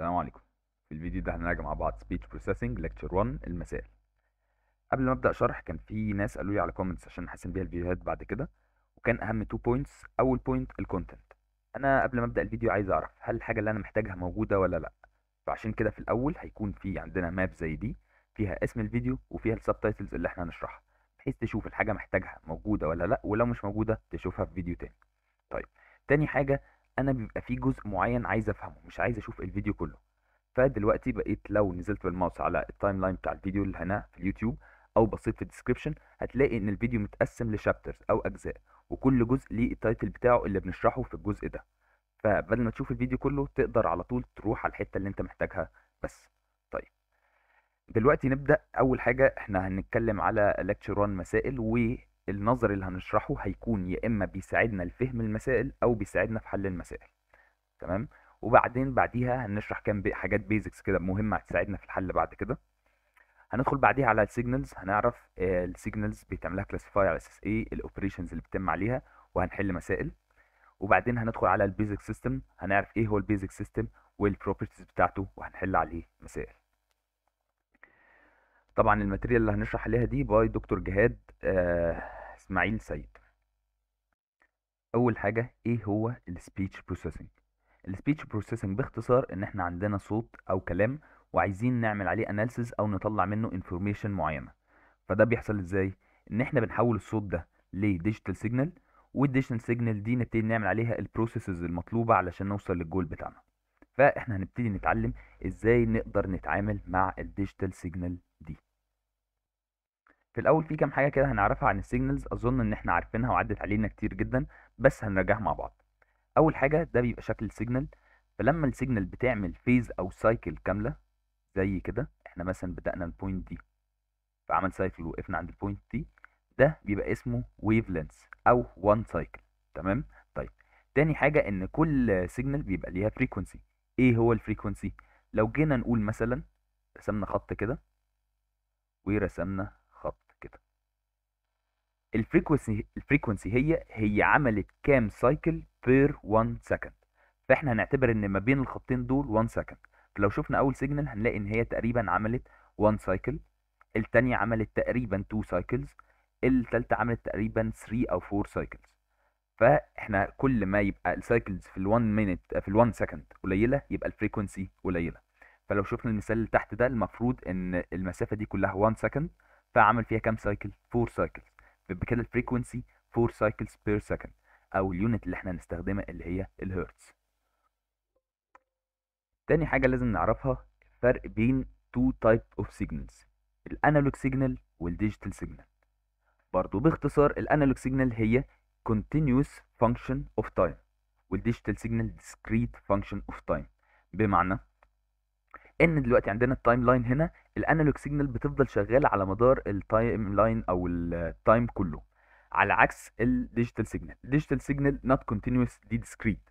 السلام عليكم في الفيديو ده هنراجع مع بعض speech processing lecture 1 المسائل قبل ما ابدا شرح كان في ناس قالوا لي على كومنتس عشان نحسن بيها الفيديوهات بعد كده وكان اهم 2 بوينتس اول بوينت الكونتنت انا قبل ما ابدا الفيديو عايز اعرف هل الحاجه اللي انا محتاجها موجوده ولا لا فعشان كده في الاول هيكون في عندنا ماب زي دي فيها اسم الفيديو وفيها السبتايتلز اللي احنا هنشرحها بحيث تشوف الحاجه محتاجها موجوده ولا لا ولو مش موجوده تشوفها في فيديو تاني طيب تاني حاجه انا بيبقى في جزء معين عايز افهمه مش عايز اشوف الفيديو كله فدلوقتي بقيت لو نزلت بالماوس على التايم لاين بتاع الفيديو اللي هنا في اليوتيوب او بصيت في الديسكربشن هتلاقي ان الفيديو متقسم لشابترز او اجزاء وكل جزء ليه التايتل بتاعه اللي بنشرحه في الجزء ده فبدل ما تشوف الفيديو كله تقدر على طول تروح على الحته اللي انت محتاجها بس طيب دلوقتي نبدا اول حاجه احنا هنتكلم على لكتشر 1 مسائل و النظر اللي هنشرحه هيكون يا اما بيساعدنا لفهم المسائل او بيساعدنا في حل المسائل تمام وبعدين بعديها هنشرح كام حاجات بيزكس كده مهمه هتساعدنا في الحل بعد كده هندخل بعديها على السيجنالز هنعرف السيجنالز بيتعملها كلاسيفاي على اساس ايه الاوبريشنز اللي بتتم عليها وهنحل مسائل وبعدين هندخل على البيزك سيستم هنعرف ايه هو البيزك سيستم والبروبرتيز بتاعته وهنحل عليه مسائل طبعا الماتيريال اللي هنشرح عليها دي باي دكتور جهاد آه اسماعيل سيد اول حاجه ايه هو السبيتش بروسيسنج السبيتش بروسيسنج باختصار ان احنا عندنا صوت او كلام وعايزين نعمل عليه اناليسز او نطلع منه انفورميشن معينه فده بيحصل ازاي ان احنا بنحول الصوت ده لديجيتال سيجنال والديجيتال سيجنال دي نبتدي نعمل عليها البروسيسز المطلوبه علشان نوصل للجول بتاعنا فاحنا هنبتدي نتعلم ازاي نقدر نتعامل مع الديجيتال سيجنال دي في الاول في كام حاجه كده هنعرفها عن السيجنالز اظن ان احنا عارفينها وعدت علينا كتير جدا بس هنراجعها مع بعض اول حاجه ده بيبقى شكل السيجنال فلما السيجنال بتعمل فيز او سايكل كامله زي كده احنا مثلا بدانا البوينت دي فعمل سايكل وقفنا عند البوينت دي ده بيبقى اسمه ويف لينس او وان سايكل تمام طيب تاني حاجه ان كل سيجنال بيبقى ليها فريكونسي ايه هو الفريكونسي لو جينا نقول مثلا رسمنا خط كده ورسمنا الفريكوينسي الفريكوينسي هي هي عملت كام سايكل بير 1 سكند فاحنا هنعتبر ان ما بين الخطين دول 1 سكند فلو شفنا اول سيجنال هنلاقي ان هي تقريبا عملت 1 سايكل الثانيه عملت تقريبا 2 سايكلز الثالثه عملت تقريبا 3 او 4 سايكلز فاحنا كل ما يبقى السايكلز في ال1 مينت في ال1 سكند قليله يبقى الفريكوينسي قليله فلو شفنا المثال اللي تحت ده المفروض ان المسافه دي كلها 1 سكند فعمل فيها كام سايكل 4 سايكلز بكده الفريكونسي 4 سايكلز بير سكند او اليونت اللي احنا هنستخدمها اللي هي الهرتز تاني حاجه لازم نعرفها الفرق بين تو تايب اوف سيجنالز الانالوج سيجنال والديجيتال سيجنال برضو باختصار الانالوج سيجنال هي continuous function of time والديجيتال سيجنال discrete function of time بمعنى ان دلوقتي عندنا التايم لاين هنا الانالوج سيجنال بتفضل شغاله على مدار التايم لاين او التايم كله على عكس الديجيتال سيجنال الديجيتال سيجنال نوت كونتينوس دي ديسكريت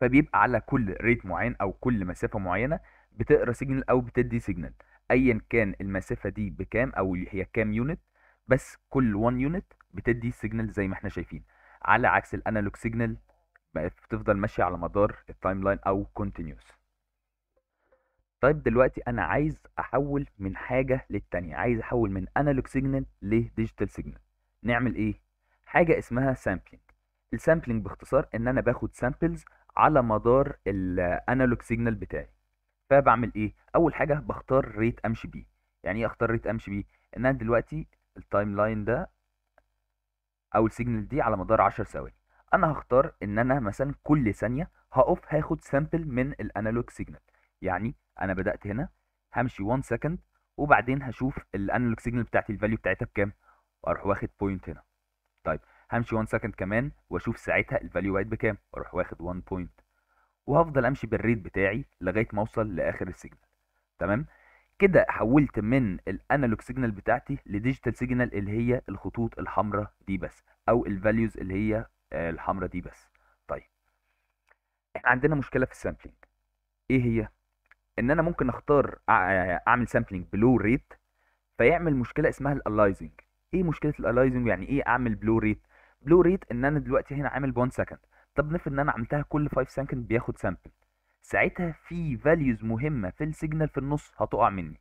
فبيبقى على كل ريت معين او كل مسافه معينه بتقرا سيجنال او بتدي سيجنال ايا كان المسافه دي بكام او هي كام يونت بس كل 1 يونت بتدي سيجنال زي ما احنا شايفين على عكس الانالوج سيجنال بتفضل ماشيه على مدار التايم لاين او كونتينوس طيب دلوقتي انا عايز احول من حاجه للتانيه عايز احول من انالوج سيجنال لديجيتال سيجنال نعمل ايه حاجه اسمها سامبلينج السامبلينج باختصار ان انا باخد سامبلز على مدار الانالوج سيجنال بتاعي فبعمل ايه اول حاجه بختار ريت امشي بيه يعني ايه اختار ريت امشي بيه ان انا دلوقتي التايم لاين ده او السيجنال دي على مدار 10 ثواني انا هختار ان انا مثلا كل ثانيه هقف هاخد سامبل من الانالوج سيجنال يعني انا بدات هنا همشي 1 سكند وبعدين هشوف الانالوج سيجنال بتاعتي الفاليو بتاعتها بكام واروح واخد بوينت هنا طيب همشي 1 سكند كمان واشوف ساعتها الفاليو بقت بكام اروح واخد 1 بوينت وهفضل امشي بالريت بتاعي لغايه ما اوصل لاخر السيجنال تمام كده حولت من الانالوج سيجنال بتاعتي لديجيتال سيجنال اللي هي الخطوط الحمراء دي بس او الفاليوز اللي هي آه، الحمراء دي بس طيب احنا عندنا مشكله في السامبلينج ايه هي ان انا ممكن اختار يعني اعمل سامبلنج بلو ريت فيعمل مشكله اسمها الالايزنج ايه مشكله الالايزنج يعني ايه اعمل بلو ريت بلو ريت ان انا دلوقتي هنا عامل 1 سكند طب نفرض ان انا عملتها كل 5 سكند بياخد سامبل ساعتها في فاليوز مهمه في السيجنال في النص هتقع مني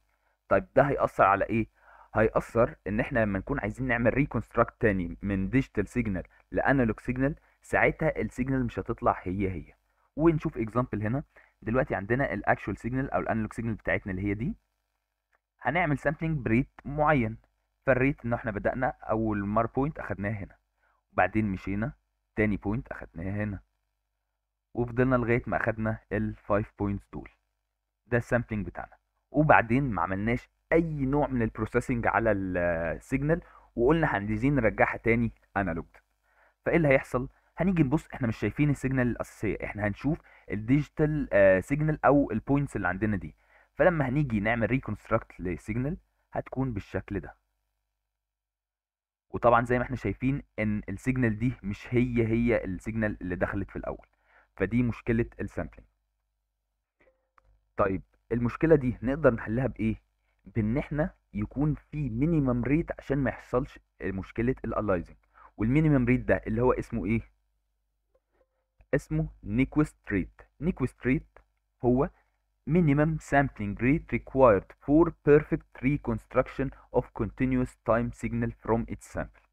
طيب ده هيأثر على ايه هيأثر ان احنا لما نكون عايزين نعمل ريكونستراكت تاني من ديجيتال سيجنال لانالوج سيجنال ساعتها السيجنال مش هتطلع هي هي ونشوف اكزامبل هنا دلوقتي عندنا الاكشوال سيجنال او الانالوج سيجنال بتاعتنا اللي هي دي هنعمل سامبلنج بريت معين فالريت ان احنا بدانا اول مار بوينت اخدناه هنا وبعدين مشينا تاني بوينت اخدناه هنا وفضلنا لغايه ما اخدنا ال 5 بوينتس دول ده السامبلنج بتاعنا وبعدين ما عملناش اي نوع من البروسيسنج على السيجنال وقلنا هنديزين نرجعها تاني انالوج فايه اللي هيحصل هنيجي نبص احنا مش شايفين السيجنال الاساسيه احنا هنشوف الديجيتال آه، سيجنال او البوينتس اللي عندنا دي فلما هنيجي نعمل ريكونستراكت لسيجنال هتكون بالشكل ده وطبعا زي ما احنا شايفين ان السيجنال دي مش هي هي السيجنال اللي دخلت في الاول فدي مشكله السامبلينج طيب المشكله دي نقدر نحلها بايه بان احنا يكون في مينيمم ريت عشان ما يحصلش مشكله الالايزنج والمينيمم ريت ده اللي هو اسمه ايه اسمه نيكو ستريت نيكو ستريت هو minimum sampling rate required for perfect reconstruction of continuous time signal from its sample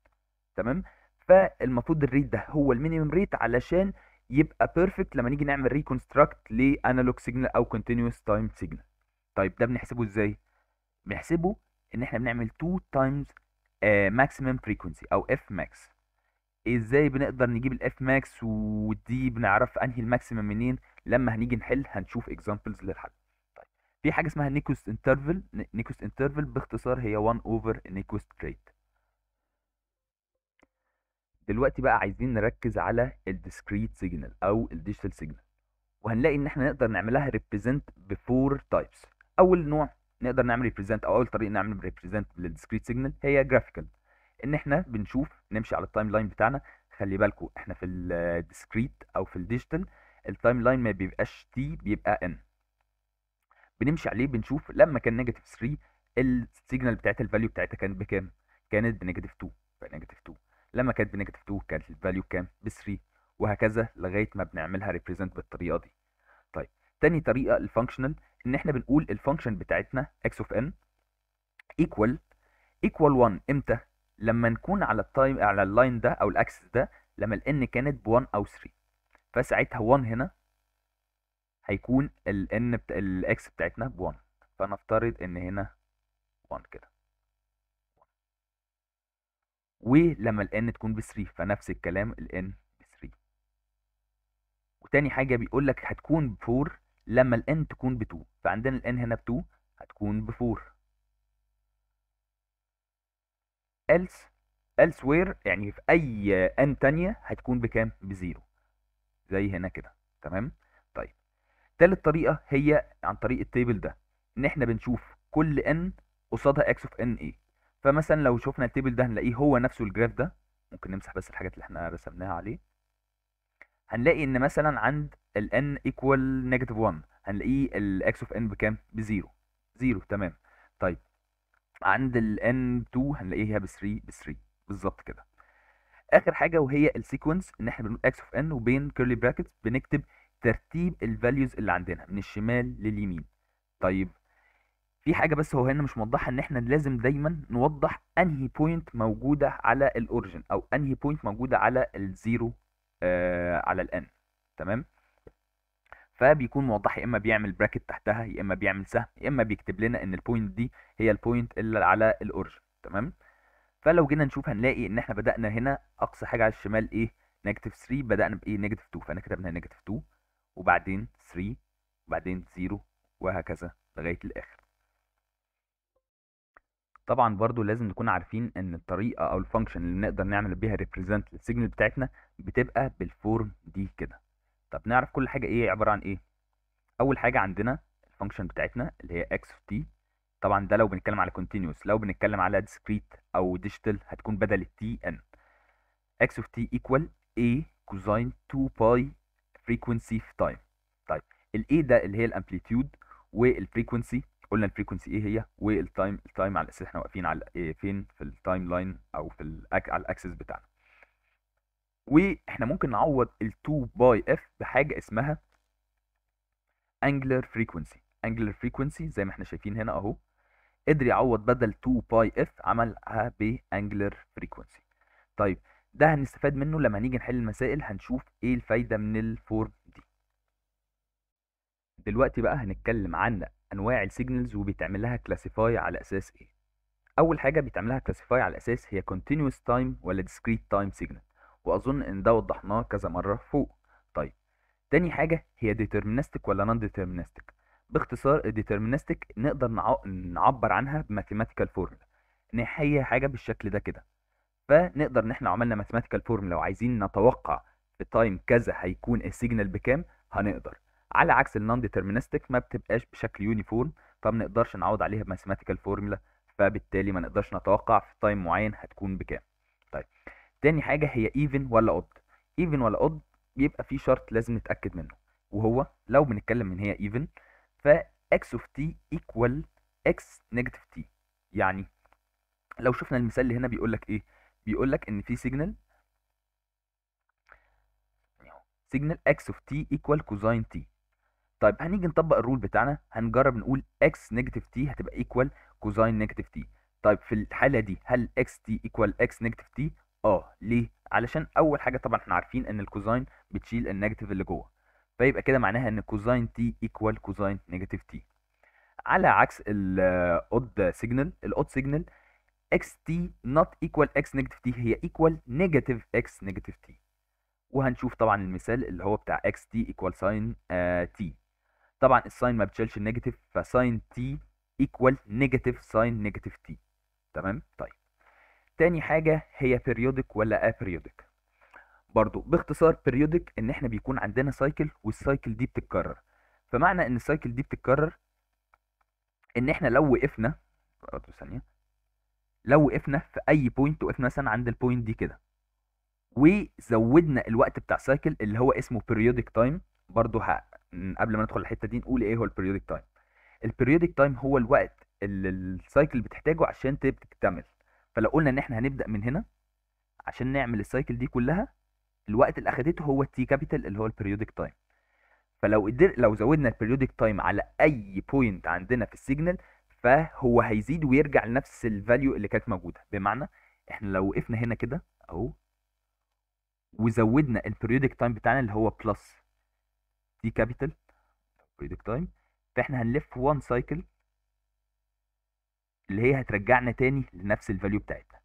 تمام فالمفروض الريت ده هو المينيمم ريت علشان يبقى بيرفكت لما نيجي نعمل ريكونستراكت لانالوج سيجنال او كونتينوس تايم سيجنال طيب ده بنحسبه ازاي بنحسبه ان احنا بنعمل 2 تايمز ماكسيمم فريكوانسي او اف ماكس ازاي بنقدر نجيب الاف ماكس ودي بنعرف انهي الماكسيمم منين لما هنيجي نحل هنشوف اكزامبلز للحل طيب في حاجه اسمها نيكوست انترفل نيكوست انترفل باختصار هي 1 اوفر نيكوست ريت دلوقتي بقى عايزين نركز على الديسكريت سيجنال او الديجيتال سيجنال وهنلاقي ان احنا نقدر نعملها ريبريزنت بفور تايبس اول نوع نقدر نعمل ريبريزنت او اول طريقه نعمل ريبريزنت للديسكريت سيجنال هي جرافيكال ان احنا بنشوف نمشي على التايم لاين بتاعنا خلي بالكم احنا في الديسكريت او في الديجيتال التايم لاين ما بيبقاش تي بيبقى ان بنمشي عليه بنشوف لما كان نيجاتيف 3 السيجنال بتاعت الفاليو بتاعتها كانت بكام كانت بنيجاتيف 2 بنيجاتيف 2 لما كانت بنيجاتيف 2 كانت الفاليو بكام ب 3 وهكذا لغايه ما بنعملها ريبريزنت بالطريقه دي طيب تاني طريقه الفانكشنال ان احنا بنقول الفانكشن بتاعتنا اكس اوف ان ايكوال ايكوال 1 امتى لما نكون على التايم على اللاين ده او الاكسس ده لما n كانت ب 1 او 3 فساعتها 1 هنا هيكون n بتا... الاكس بتاعتنا ب 1 فنفترض ان هنا 1 كده ولما n تكون ب 3 فنفس الكلام n ب 3 وتاني حاجه بيقول لك هتكون ب 4 لما n تكون ب 2 فعندنا n هنا ب 2 هتكون ب 4 else elsewhere يعني في اي ان تانية هتكون بكام بزيرو زي هنا كده تمام طيب تالت طريقه هي عن طريق التيبل ده ان احنا بنشوف كل ان قصادها اكس اوف ان ايه فمثلا لو شفنا التيبل ده هنلاقيه هو نفسه الجراف ده ممكن نمسح بس الحاجات اللي احنا رسمناها عليه هنلاقي ان مثلا عند ال n equal negative 1 هنلاقيه الاكس اوف n بكام بزيرو زيرو تمام عند ال N2 هنلاقيها ب 3 ب 3 بالظبط كده اخر حاجه وهي السيكونس ان احنا بنقول اكس اوف ان وبين كيرلي براكتس بنكتب ترتيب الفاليوز اللي عندنا من الشمال لليمين طيب في حاجه بس هو هنا مش موضحه ان احنا لازم دايما نوضح انهي بوينت موجوده على الاوريجن او انهي بوينت موجوده على الزيرو آه على الان تمام فبيكون موضح يا اما بيعمل براكت تحتها يا اما بيعمل سهم يا اما بيكتب لنا ان البوينت دي هي البوينت اللي على الاورجن تمام فلو جينا نشوف هنلاقي ان احنا بدانا هنا اقصى حاجه على الشمال ايه نيجاتيف 3 بدانا بايه نيجاتيف 2 فانا كتبنا نيجاتيف 2 وبعدين 3 وبعدين 0 وهكذا لغايه الاخر طبعا برضو لازم نكون عارفين ان الطريقه او الفانكشن اللي نقدر نعمل بيها ريبريزنت للسيجنال بتاعتنا بتبقى بالفورم دي كده طب نعرف كل حاجه ايه عباره عن ايه اول حاجه عندنا الفانكشن بتاعتنا اللي هي اكس اوف تي طبعا ده لو بنتكلم على كونتينوس لو بنتكلم على ديسكريت او ديجيتال هتكون بدل التي ان اكس اوف تي ايكوال a كوزين 2 باي فريكوانسي في تايم طيب الاي ده اللي هي الامبليتيود والفريكوانسي قلنا الفريكوانسي ايه هي والتايم التايم على اساس احنا واقفين على إيه فين في التايم لاين او في على الاكسس بتاعنا واحنا ممكن نعوض ال 2 باي اف بحاجه اسمها انجلر فريكونسي انجلر فريكونسي زي ما احنا شايفين هنا اهو قدر يعوض بدل 2 باي اف عملها بانجلر فريكونسي طيب ده هنستفاد منه لما نيجي نحل المسائل هنشوف ايه الفايده من الفورم دي دلوقتي بقى هنتكلم عن انواع السيجنلز وبيتعمل لها كلاسيفاي على اساس ايه اول حاجه بيتعمل لها كلاسيفاي على اساس هي continuous time ولا discrete time signal واظن ان ده وضحناه كذا مره فوق طيب تاني حاجه هي ديترمينستك ولا نون ديترمينستك باختصار الديترمينستك نقدر نعبر عنها بماثيماتيكال فورمولا ان هي حاجه بالشكل ده كده فنقدر ان احنا عملنا ماثيماتيكال فورمولا وعايزين نتوقع في تايم كذا هيكون السيجنال بكام هنقدر على عكس النون ديترمينستك ما بتبقاش بشكل يونيفورم فما نقدرش نعوض عليها بماثيماتيكال فورمولا فبالتالي ما نقدرش نتوقع في تايم معين هتكون بكام تاني حاجة هي even ولا odd even ولا odd بيبقى فيه شرط لازم نتأكد منه وهو لو بنتكلم ان هي even ف x of t equal x negative t يعني لو شفنا المثال اللي هنا بيقول لك ايه بيقول لك ان في سيجنال سيجنال x of t equal cosine t طيب هنيجي نطبق الرول بتاعنا هنجرب نقول x negative t هتبقى equal cosine negative t طيب في الحالة دي هل x t equal x negative t اه ليه علشان اول حاجه طبعا احنا عارفين ان الكوزاين بتشيل النيجاتيف اللي جوه فيبقى كده معناها ان كوزاين تي ايكوال كوزاين نيجاتيف تي على عكس الاود سيجنال الاود سيجنال اكس تي نوت ايكوال اكس نيجاتيف تي هي ايكوال نيجاتيف اكس نيجاتيف تي وهنشوف طبعا المثال اللي هو بتاع اكس تي ايكوال ساين تي طبعا الساين ما بتشيلش النيجاتيف فساين تي ايكوال نيجاتيف ساين نيجاتيف تي تمام طيب تاني حاجة هي بيريودك ولا ابيريودك برضو باختصار بيريودك ان احنا بيكون عندنا سايكل والسايكل دي بتتكرر فمعنى ان السايكل دي بتتكرر ان احنا لو وقفنا ثانية لو وقفنا في اي بوينت وقفنا مثلا عند البوينت دي كده وزودنا الوقت بتاع سايكل اللي هو اسمه بيريودك تايم برضو ها قبل ما ندخل الحته دي نقول ايه هو البيريودك تايم البيريودك تايم هو الوقت اللي السايكل بتحتاجه عشان تكتمل فلو قلنا ان احنا هنبدا من هنا عشان نعمل السايكل دي كلها الوقت اللي اخدته هو التي كابيتال اللي هو البريودك تايم فلو قدر لو زودنا البريودك تايم على اي بوينت عندنا في السيجنال فهو هيزيد ويرجع لنفس الفاليو اللي كانت موجوده بمعنى احنا لو وقفنا هنا كده اهو وزودنا البريودك تايم بتاعنا اللي هو بلس تي كابيتال بريودك تايم فاحنا هنلف وان سايكل اللي هي هترجعنا تاني لنفس الفاليو بتاعتنا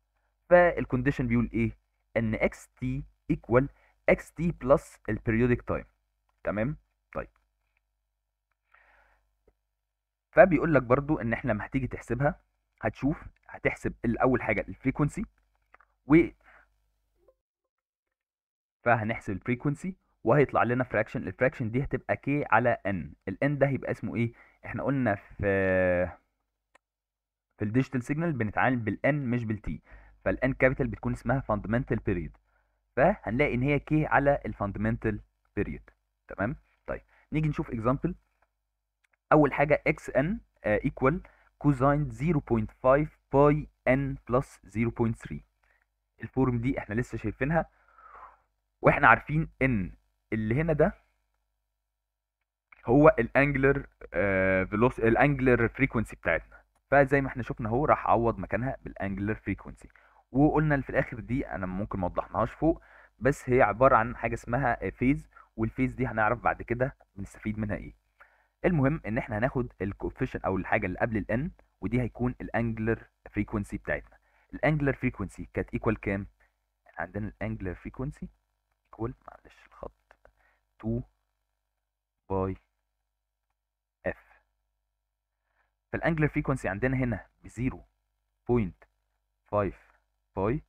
فالكونديشن بيقول ايه ان اكس تي ايكوال اكس تي بلس البريودك تايم تمام طيب فبيقول لك برضو ان احنا لما هتيجي تحسبها هتشوف هتحسب الاول حاجه الفريكونسي و فهنحسب الفريكونسي وهيطلع لنا فراكشن الفراكشن دي هتبقى كي على ان الان ده هيبقى اسمه ايه احنا قلنا في في الديجيتال سيجنال بنتعامل بالان مش بالتي فالان كابيتال بتكون اسمها فاندمنتال بيريد فهنلاقي ان هي كي على الفاندمنتال بيريد تمام طيب نيجي نشوف اكزامبل اول حاجه اكس ان ايكوال كوزاين 0.5 باي ان بلس 0.3 الفورم دي احنا لسه شايفينها واحنا عارفين ان اللي هنا ده هو الانجلر فيلوس الانجلر فريكوانسي بتاعتنا فزي ما احنا شفنا اهو راح عوض مكانها بالانجلر فريكونسي وقلنا في الاخر دي انا ممكن ما وضحناهاش فوق بس هي عباره عن حاجه اسمها فيز والفيز دي هنعرف بعد كده بنستفيد منها ايه المهم ان احنا هناخد الكوفيشن او الحاجه اللي قبل الان ودي هيكون الانجلر فريكونسي بتاعتنا الانجلر فريكونسي كانت ايكوال كام عندنا الانجلر فريكونسي ايكوال معلش الخط 2 باي فالانجلر فريكونسي عندنا هنا ب 0.5 باي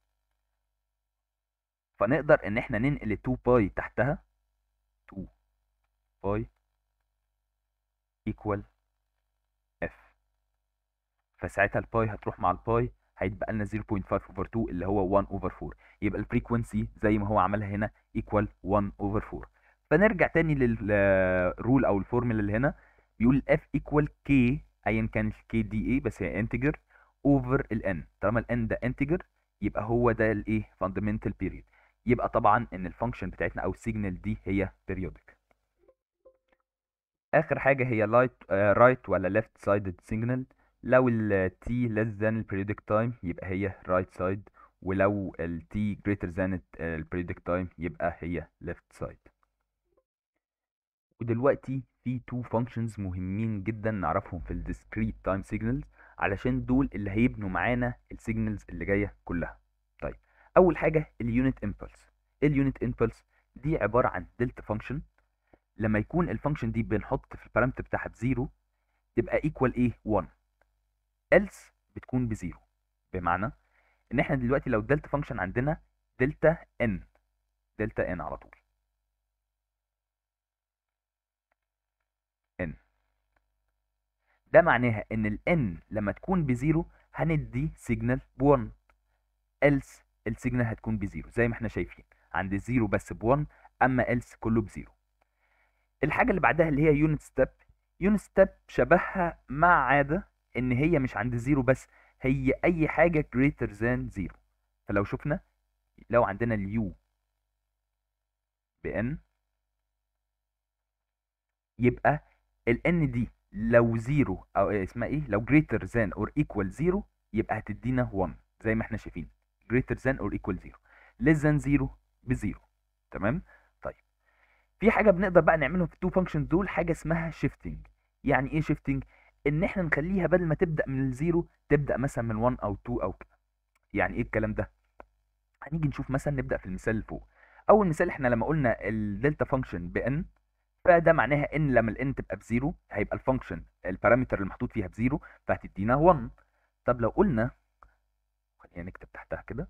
فنقدر ان احنا ننقل 2 باي تحتها 2 باي ايكوال f فساعتها الباي هتروح مع الباي هيتبقى لنا 0.5 اوفر 2 اللي هو 1 اوفر 4 يبقى الفريكونسي زي ما هو عملها هنا ايكوال 1 اوفر 4 فنرجع تاني للرول او الفورمولا اللي هنا بيقول f ايكوال k ايا كان الكي دي ايه بس هي انتجر اوفر الان طالما الان ده انتجر يبقى هو ده الايه فاندمنتال بيريد يبقى طبعا ان الفانكشن بتاعتنا او السيجنال دي هي بيريودك اخر حاجه هي لايت آه، رايت ولا ليفت سايدد سيجنال لو التي less than البريودك تايم يبقى هي رايت right سايد ولو التي greater than البريودك تايم يبقى هي ليفت سايد ودلوقتي في تو فانكشنز مهمين جدا نعرفهم في الديسكريت تايم سيجنالز علشان دول اللي هيبنوا معانا السيجنالز اللي جايه كلها طيب اول حاجه اليونت امبلس اليونت امبلس دي عباره عن دلتا فانكشن لما يكون الفانكشن دي بنحط في البارامتر بتاعها بزيرو تبقى ايكوال ايه 1 else بتكون بزيرو بمعنى ان احنا دلوقتي لو الدلتا فانكشن عندنا دلتا ان دلتا ان على طول ده معناها ان ال n لما تكون بزيرو هندي سيجنال ب1 else السيجنال هتكون بزيرو زي ما احنا شايفين عند الزيرو بس ب1 اما else كله بزيرو الحاجه اللي بعدها اللي هي يونت ستيب يونت ستيب شبهها مع عاده ان هي مش عند الزيرو بس هي اي حاجه greater than زيرو فلو شفنا لو عندنا اليو بان يبقى ال n دي لو زيرو او إيه اسمها ايه لو greater than or equal زيرو يبقى هتدينا 1 زي ما احنا شايفين greater than or equal زيرو less than زيرو بزيرو تمام طيب في حاجه بنقدر بقى نعملها في التو فانكشنز دول حاجه اسمها shifting يعني ايه shifting ان احنا نخليها بدل ما تبدا من الزيرو تبدا مثلا من 1 او 2 او كده يعني ايه الكلام ده هنيجي نشوف مثلا نبدا في المثال اللي فوق اول مثال احنا لما قلنا الدلتا فانكشن بان بقى ده معناها ان لما الان تبقى بزيرو هيبقى الفانكشن البارامتر المحطوط فيها بزيرو فهتدينا 1 طب لو قلنا خلينا نكتب تحتها كده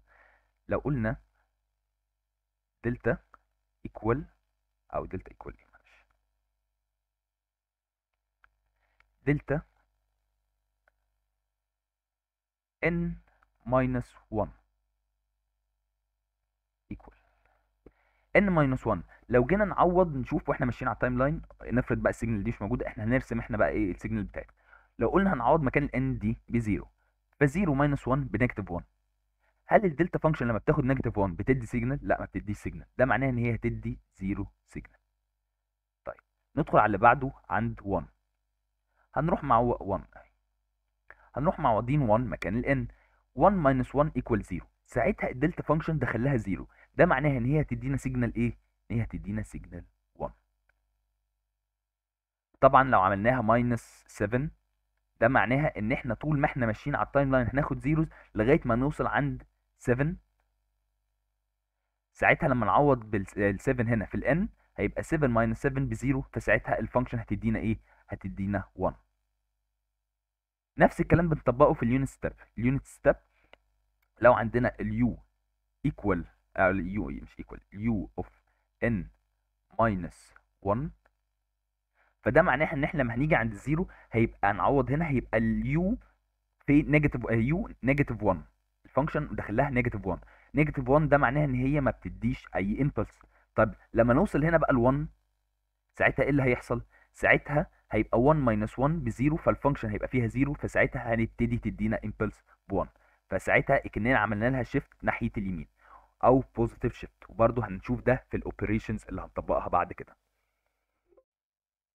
لو قلنا دلتا ايكوال او دلتا ايكوال معلش دلتا ان ماينس 1 ايكوال ان ماينس 1 لو جينا نعوض نشوف واحنا ماشيين على التايم لاين نفرض بقى السيجنال دي مش موجوده احنا هنرسم احنا بقى ايه السيجنال بتاعتنا لو قلنا هنعوض مكان الان دي بزيرو فزيرو ماينس 1 بنيجاتيف 1 هل الدلتا فانكشن لما بتاخد نيجاتيف 1 بتدي سيجنال؟ لا ما بتديش سيجنال ده معناه ان هي هتدي زيرو سيجنال طيب ندخل على اللي بعده عند 1 هنروح مع 1 هنروح معوضين 1 مكان الان 1 ماينس 1 ايكوال 0 ساعتها الدلتا فانكشن دخل لها 0 ده معناها ان هي هتدينا سيجنال ايه؟ هي هتدينا سيجنال 1 طبعا لو عملناها ماينس 7 ده معناها ان احنا طول ما احنا ماشيين على التايم لاين هناخد زيروز لغايه ما نوصل عند 7 ساعتها لما نعوض بال 7 هنا في الان هيبقى 7 ماينس 7 بزيرو فساعتها الفانكشن هتدينا ايه؟ هتدينا 1 نفس الكلام بنطبقه في اليونت ستيب اليونت ستيب لو عندنا اليو ايكوال او اليو مش ايكوال اليو اوف n minus 1 فده معناه ان احنا لما هنيجي عند الزيرو هيبقى نعوض هنا هيبقى اليو في نيجاتيف يو نيجاتيف 1 الفانكشن لها نيجاتيف 1 نيجاتيف 1 ده معناه ان هي ما بتديش اي امبلس طب لما نوصل هنا بقى ال 1 ساعتها ايه اللي هيحصل ساعتها هيبقى 1 ماينس 1 بزيرو فالفانكشن هيبقى فيها زيرو فساعتها هنبتدي تدينا امبلس ب 1 فساعتها اكننا عملنا لها شيفت ناحيه اليمين او بوزيتيف شيفت وبرده هنشوف ده في الاوبريشنز اللي هنطبقها بعد كده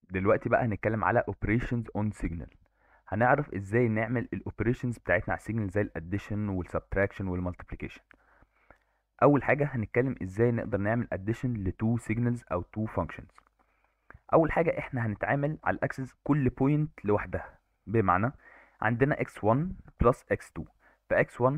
دلوقتي بقى هنتكلم على اوبريشنز اون سيجنال هنعرف ازاي نعمل الاوبريشنز بتاعتنا على السيجنال زي الاديشن والسبتراكشن والمالتيبليكيشن اول حاجه هنتكلم ازاي نقدر نعمل اديشن لتو سيجنالز او تو فانكشنز اول حاجه احنا هنتعامل على الاكسس كل بوينت لوحدها بمعنى عندنا x1 بلس x2 ف x1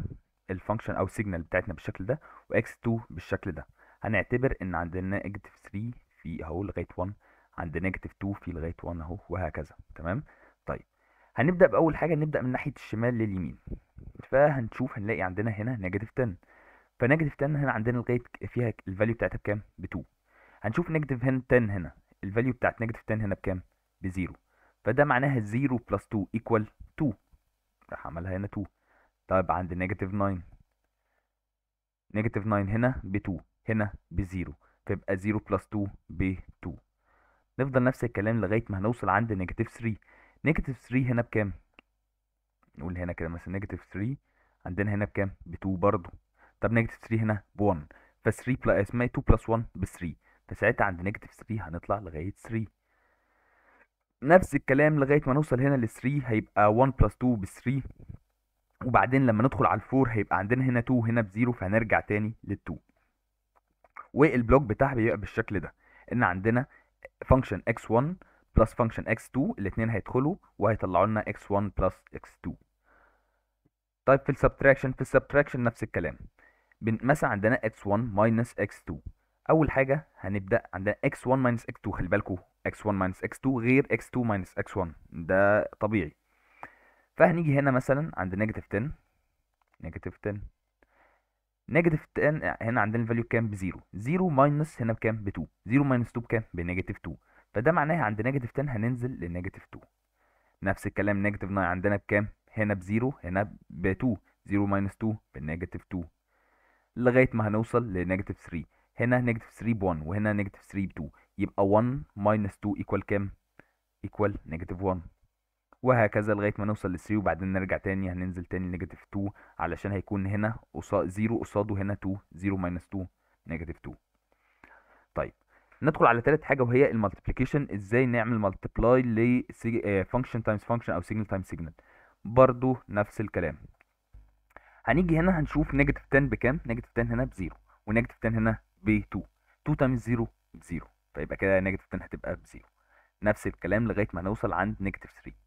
الفانكشن او السيجنال بتاعتنا بالشكل ده واكس2 بالشكل ده هنعتبر ان عندنا نيجاتيف 3 في اهو لغايه 1 عند نيجاتيف 2 في لغايه 1 اهو وهكذا تمام طيب هنبدا باول حاجه نبدا من ناحيه الشمال لليمين فهنشوف هنلاقي عندنا هنا نيجاتيف 10 فنيجاتيف 10 هنا عندنا لغايه فيها الفاليو بتاعتها بكام ب 2 هنشوف نيجاتيف هنا 10 هنا الفاليو بتاعت نيجاتيف 10 هنا بكام ب 0 فده معناها 0 بلس 2 ايكوال 2 راح عملها هنا 2 طيب عند نيجاتيف 9 نيجاتيف 9 هنا ب 2 هنا ب 0 فيبقى 0 بلس 2 ب 2 نفضل نفس الكلام لغايه ما هنوصل عند نيجاتيف 3 نيجاتيف 3 هنا بكام نقول هنا كده مثلا نيجاتيف 3 عندنا هنا بكام ب 2 برضه طب نيجاتيف 3 هنا ب 1 ف 3 بلس اسمها 2 بلس 1 ب 3 فساعتها عند نيجاتيف 3 هنطلع لغايه 3 نفس الكلام لغايه ما نوصل هنا ل 3 هيبقى 1 بلس 2 ب 3 وبعدين لما ندخل على الفور هيبقى عندنا هنا 2 هنا بزيرو فهنرجع تاني لل2 والبلوك بتاعها بيبقى بالشكل ده ان عندنا فانكشن x1 بلس فانكشن x2 الاثنين هيدخلوا وهيطلعوا لنا x1 بلس x2 طيب في السبتراكشن في السبتراكشن نفس الكلام مثلا عندنا x1 ماينس x2 اول حاجه هنبدا عندنا x1 ماينس x2 خلي بالكم x1 ماينس x2 غير x2 ماينس x1 ده طبيعي فهنيجي هنا مثلا عند نيجاتيف 10 نيجاتيف 10 نيجاتيف 10 هنا عندنا الفاليو كام بزيرو زيرو ماينس هنا بكام ب 2 زيرو ماينس 2 بكام بنيجاتيف 2 فده معناها عند نيجاتيف 10 هننزل لنيجاتيف 2 نفس الكلام نيجاتيف 9 عندنا بكام هنا بزيرو هنا ب 2 0 ماينس 2 بنيجاتيف 2 لغايه ما هنوصل لنيجاتيف 3 هنا نيجاتيف 3 ب 1 وهنا نيجاتيف 3 ب 2 يبقى 1 ماينس 2 ايكوال كام؟ ايكوال نيجاتيف 1 وهكذا لغايه ما نوصل لل3 وبعدين نرجع تاني هننزل تاني نيجاتيف 2 علشان هيكون هنا قصاد 0 قصاده هنا 2 0 ماينس 2 نيجاتيف 2 طيب ندخل على ثالث حاجه وهي المالتبليكيشن ازاي نعمل مالتيبلاي فانكشن تايمز فانكشن او سيجنال تايمز سيجنال برضو نفس الكلام هنيجي هنا هنشوف نيجاتيف 10 بكام نيجاتيف 10 هنا بزيرو ونيجاتيف 10 هنا ب 2 2 تايمز 0 بزيرو فيبقى كده نيجاتيف 10 هتبقى بزيرو نفس الكلام لغايه ما نوصل عند نيجاتيف 3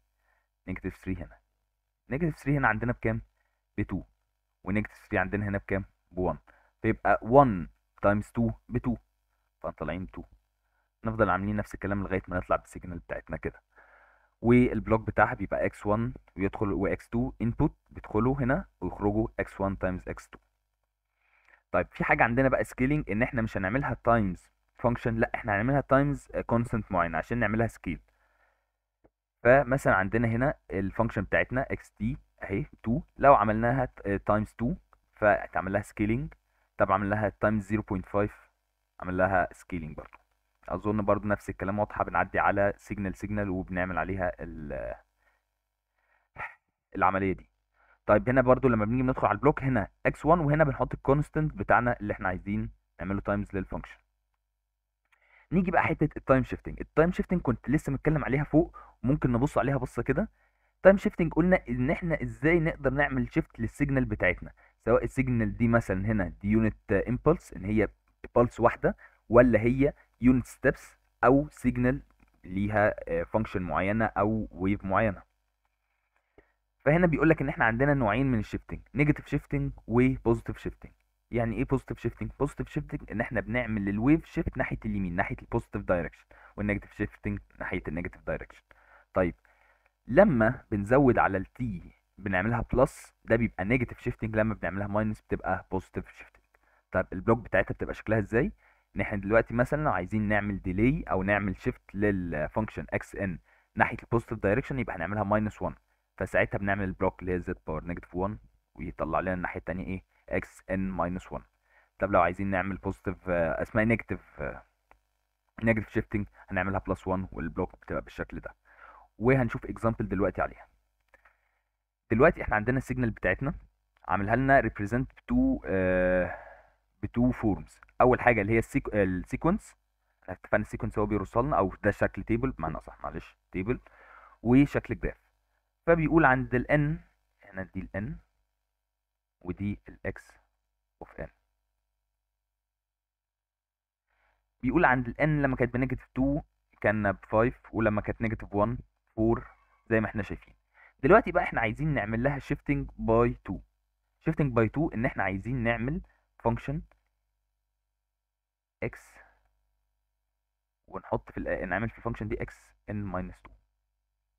نيجاتيف 3 هنا نيجاتيف 3 هنا عندنا بكام ب 2 ونيجاتيف 3 عندنا هنا بكام ب 1 فيبقى 1 تايمز 2 ب 2 فاحنا طالعين 2 نفضل عاملين نفس الكلام لغايه ما نطلع بالسيجنال بتاعتنا كده والبلوك بتاعها بيبقى x1 ويدخل واكس 2 input بيدخلوا هنا ويخرجوا x1 تايمز x2 طيب في حاجه عندنا بقى سكيلينج ان احنا مش هنعملها تايمز فانكشن لا احنا هنعملها تايمز كونستنت معين عشان نعملها سكيل فمثلا عندنا هنا الفانكشن بتاعتنا اكس تي اهي 2 لو عملناها تايمز آه، 2 فتعمل لها سكيلينج طب عمل لها تايمز 0.5 عمل لها سكيلينج برضو اظن برضو نفس الكلام واضحه بنعدي على سيجنال سيجنال وبنعمل عليها العمليه دي طيب هنا برضو لما بنيجي بندخل على البلوك هنا x1 وهنا بنحط الكونستنت بتاعنا اللي احنا عايزين نعمله تايمز للفانكشن نيجي بقى حته التايم شيفتنج التايم شيفتنج كنت لسه متكلم عليها فوق وممكن نبص عليها بصه كده التايم شيفتنج قلنا ان احنا ازاي نقدر نعمل شيفت للسيجنال بتاعتنا سواء السيجنال دي مثلا هنا دي يونت امبلس ان هي بلس واحده ولا هي يونت ستيبس او سيجنال ليها فانكشن آه، معينه او ويف معينه فهنا بيقول لك ان احنا عندنا نوعين من الشيفتنج نيجاتيف شيفتنج وبوزيتيف شيفتنج يعني ايه بوزيتيف شيفتنج بوزيتيف شيفتنج ان احنا بنعمل للويف شيفت ناحيه اليمين ناحيه البوزيتيف دايركشن والنيجاتيف شيفتنج ناحيه النيجاتيف دايركشن طيب لما بنزود على التي بنعملها بلس ده بيبقى نيجاتيف شيفتنج لما بنعملها ماينس بتبقى بوزيتيف شيفتنج طب البلوك بتاعتها بتبقى شكلها ازاي ان احنا دلوقتي مثلا عايزين نعمل ديلي او نعمل شيفت للفانكشن اكس ان ناحيه البوزيتيف دايركشن يبقى هنعملها ماينس 1 فساعتها بنعمل البلوك اللي هي زد باور نيجاتيف 1 ويطلع لنا الناحيه الثانيه ايه اكس ان minus 1 طب لو عايزين نعمل بوزيتيف آه، اسمها نيجاتيف نيجاتيف شيفتنج هنعملها بلس 1 والبلوك بتبقى بالشكل ده وهنشوف اكزامبل دلوقتي عليها دلوقتي احنا عندنا السيجنال بتاعتنا عاملها لنا ريبريزنت بتو آه بتو فورمز اول حاجه اللي هي السيكونس احنا اتفقنا السيكونس هو لنا او ده شكل تيبل بمعنى اصح معلش تيبل وشكل جراف فبيقول عند الان هنا دي الان ودي الاكس اوف ان بيقول الـ الان لما كانت بنيجاتيف 2 كان ب 5 ولما كانت نيجاتيف 1 4 زي ما احنا شايفين دلوقتي بقى احنا عايزين نعمل لها شيفتنج باي 2 شيفتنج باي 2 ان احنا عايزين نعمل فانكشن اكس ونحط في نعمل في الفانكشن دي اكس ان ماينس 2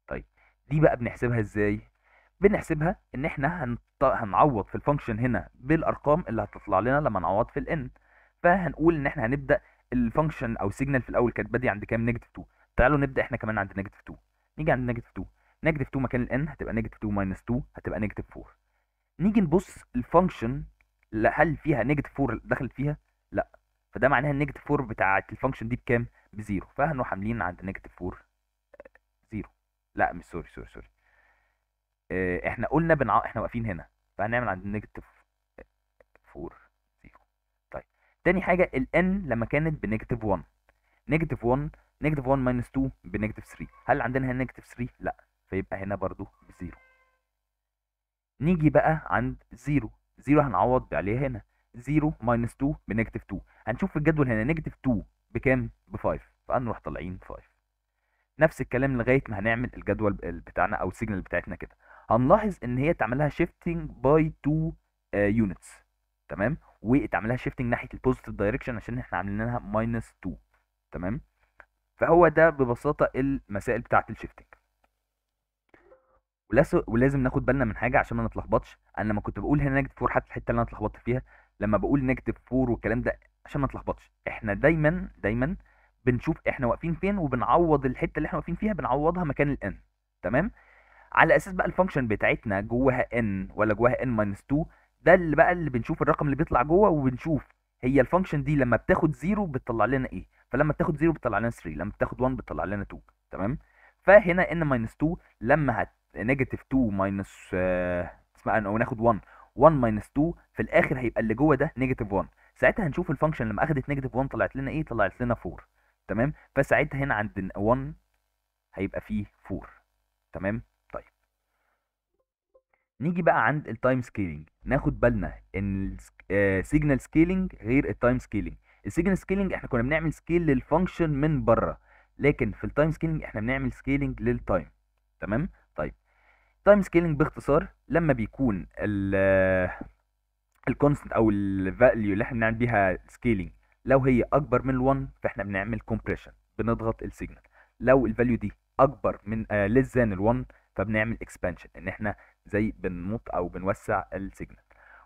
طيب دي بقى بنحسبها ازاي بنحسبها ان احنا هنعوض في الفانكشن هنا بالارقام اللي هتطلع لنا لما نعوض في الان فهنقول ان احنا هنبدا الفانكشن او سيجنال في الاول كانت باديه عند كام نيجاتيف 2 تعالوا نبدا احنا كمان عند نيجاتيف 2 نيجي عند نيجاتيف 2 نيجاتيف 2 مكان الان هتبقى نيجاتيف 2 ماينس 2 هتبقى نيجاتيف 4 نيجي نبص الفانكشن هل فيها نيجاتيف 4 دخلت فيها لا فده معناها النيجاتيف 4 بتاعه الفانكشن دي بكام بزيرو فهنروح عاملين عند نيجاتيف 4 زيرو لا مش سوري سوري سوري آه، احنا قلنا بنع... احنا واقفين هنا فهنعمل عند نيجاتيف 4 0 طيب تاني حاجه n لما كانت بنيجاتيف 1 نيجاتيف 1 نيجاتيف 1 ماينس 2 بنيجاتيف 3 هل عندنا هنا نيجاتيف 3 لا فيبقى هنا برضو ب 0 نيجي بقى عند 0 0 هنعوض عليها هنا 0 ماينس 2 بنيجاتيف 2 هنشوف في الجدول هنا نيجاتيف 2 بكام ب 5 فهنروح طالعين 5 نفس الكلام لغايه ما هنعمل الجدول بتاعنا او السيجنال بتاعتنا كده هنلاحظ ان هي اتعمل لها شيفتنج باي 2 يونتس تمام واتعمل لها شيفتنج ناحيه البوزيتيف دايركشن عشان احنا عاملين لها ماينس 2 تمام فهو ده ببساطه المسائل بتاعه الشيفتنج ولازم ناخد بالنا من حاجه عشان ما نتلخبطش انا لما كنت بقول هنا نيجاتيف 4 حتى الحته اللي انا اتلخبطت فيها لما بقول نيجاتيف 4 والكلام ده عشان ما نتلخبطش احنا دايما دايما بنشوف احنا واقفين فين وبنعوض الحته اللي احنا واقفين فيها بنعوضها مكان الان تمام على اساس بقى الفانكشن بتاعتنا جواها ان ولا جواها ان ماينس 2 ده اللي بقى اللي بنشوف الرقم اللي بيطلع جوه وبنشوف هي الفانكشن دي لما بتاخد زيرو بتطلع لنا ايه فلما بتاخد زيرو بتطلع لنا 3 لما بتاخد 1 بتطلع لنا 2 تمام فهنا ان ماينس 2 لما هت نيجاتيف 2 ماينس اسمها او ناخد 1 1 ماينس 2 في الاخر هيبقى اللي جوه ده نيجاتيف 1 ساعتها هنشوف الفانكشن لما اخدت نيجاتيف 1 طلعت لنا ايه طلعت لنا 4 تمام فساعتها هنا عند 1 هيبقى فيه 4 تمام نيجي بقى عند التايم سكيلينج ناخد بالنا ان السيجنال سكيلينج آه، غير التايم سكيلينج السيجنال سكيلينج احنا كنا بنعمل سكيل للفانكشن من بره لكن في التايم سكيلينج احنا بنعمل سكيلينج للتايم تمام طيب تايم سكيلينج باختصار لما بيكون ال آه، الكونستنت او الفاليو اللي احنا بنعمل بيها سكيلينج لو هي اكبر من ال1 فاحنا بنعمل كومبريشن بنضغط السيجنال لو الفاليو دي اكبر من ليس ذان ال1 فبنعمل اكسبانشن ان احنا زي بنمط او بنوسع السيجنال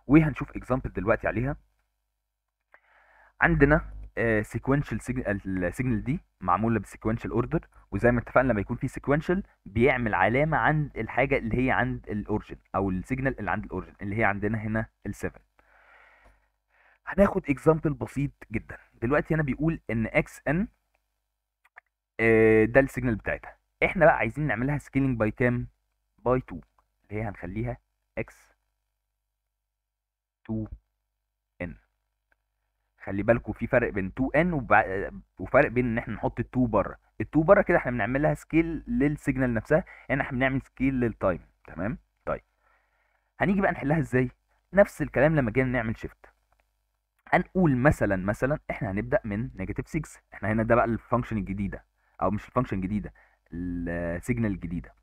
وهنشوف اكزامبل دلوقتي عليها عندنا سيكوينشال آه، السيجنال دي معموله بسيكوينشال اوردر وزي ما اتفقنا لما يكون في سيكوينشال بيعمل علامه عند الحاجه اللي هي عند الاورجن او السيجنال اللي عند الاورجن اللي هي عندنا هنا ال7 هناخد اكزامبل بسيط جدا دلوقتي هنا بيقول ان اكس ان آه، ده السيجنال بتاعتها احنا بقى عايزين نعملها سكيلينج باي كام باي 2 هي هنخليها اكس 2 ان خلي بالكم في فرق بين 2 ان وفرق بين ان احنا نحط ال 2 بره ال 2 بره كده احنا بنعمل لها سكيل للسيجنال نفسها هنا يعني احنا بنعمل سكيل للتايم تمام طيب هنيجي بقى نحلها ازاي نفس الكلام لما جينا نعمل شيفت هنقول مثلا مثلا احنا هنبدا من نيجاتيف 6 احنا هنا ده بقى الفانكشن الجديده او مش الفانكشن الجديده السيجنال الجديده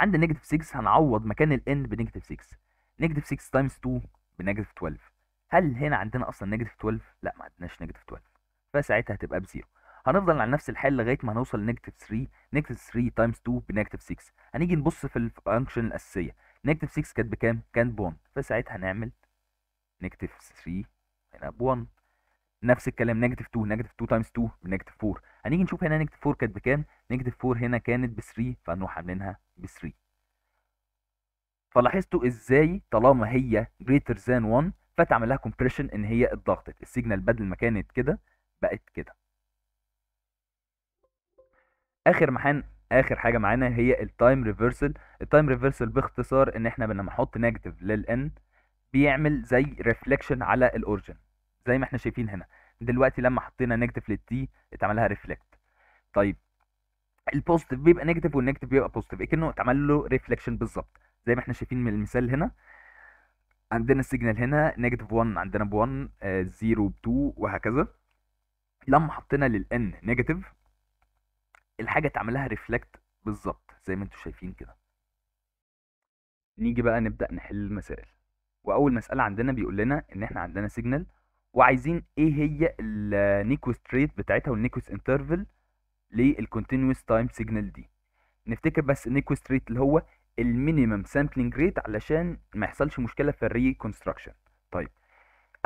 عند نيجاتيف 6 هنعوض مكان الان بنيجاتيف 6 نيجاتيف 6 تايمز 2 بنيجاتيف 12 هل هنا عندنا اصلا نيجاتيف 12 لا ما عندناش نيجاتيف 12 فساعتها هتبقى بزيرو هنفضل على نفس الحال لغايه ما هنوصل لنيجاتيف 3 نيجاتيف 3 تايمز 2 بنيجاتيف 6 هنيجي نبص في الفانكشن الاساسيه نيجاتيف 6 كانت بكام كانت ب 1 فساعتها هنعمل نيجاتيف 3 هنا ب 1 نفس الكلام نيجاتيف 2 نيجاتيف 2 تايمز 2 بنيجاتيف 4 هنيجي نشوف هنا نيجاتيف 4 كانت بكام نيجاتيف 4 هنا كانت ب 3 فهنروح عاملينها ب 3 فلاحظتوا ازاي طالما هي greater than 1 فتعمل لها compression ان هي اتضغطت السيجنال بدل ما كانت كده بقت كده اخر محن اخر حاجه معانا هي التايم ريفرسل التايم ريفرسل باختصار ان احنا لما نحط نيجاتيف للان بيعمل زي ريفليكشن على الاوريجن زي ما احنا شايفين هنا دلوقتي لما حطينا نيجاتيف للتي اتعمل لها ريفلكت طيب البوزيتيف بيبقى نيجاتيف والنيجاتيف بيبقى بوزيتيف اكنه اتعمل له ريفليكشن بالظبط زي ما احنا شايفين من المثال هنا عندنا السيجنال هنا نيجاتيف 1 عندنا ب 1 0 ب 2 وهكذا لما حطينا للان نيجاتيف الحاجه اتعملها ريفلكت بالظبط زي ما انتم شايفين كده نيجي بقى نبدا نحل المسائل واول مساله عندنا بيقول لنا ان احنا عندنا سيجنال وعايزين ايه هي النيكوست ريت بتاعتها والنيكوست انترفل للكونتينوس تايم سيجنال دي نفتكر بس نيكوست ريت اللي هو المينيمم سامبلنج ريت علشان ما يحصلش مشكله في الريكونستراكشن طيب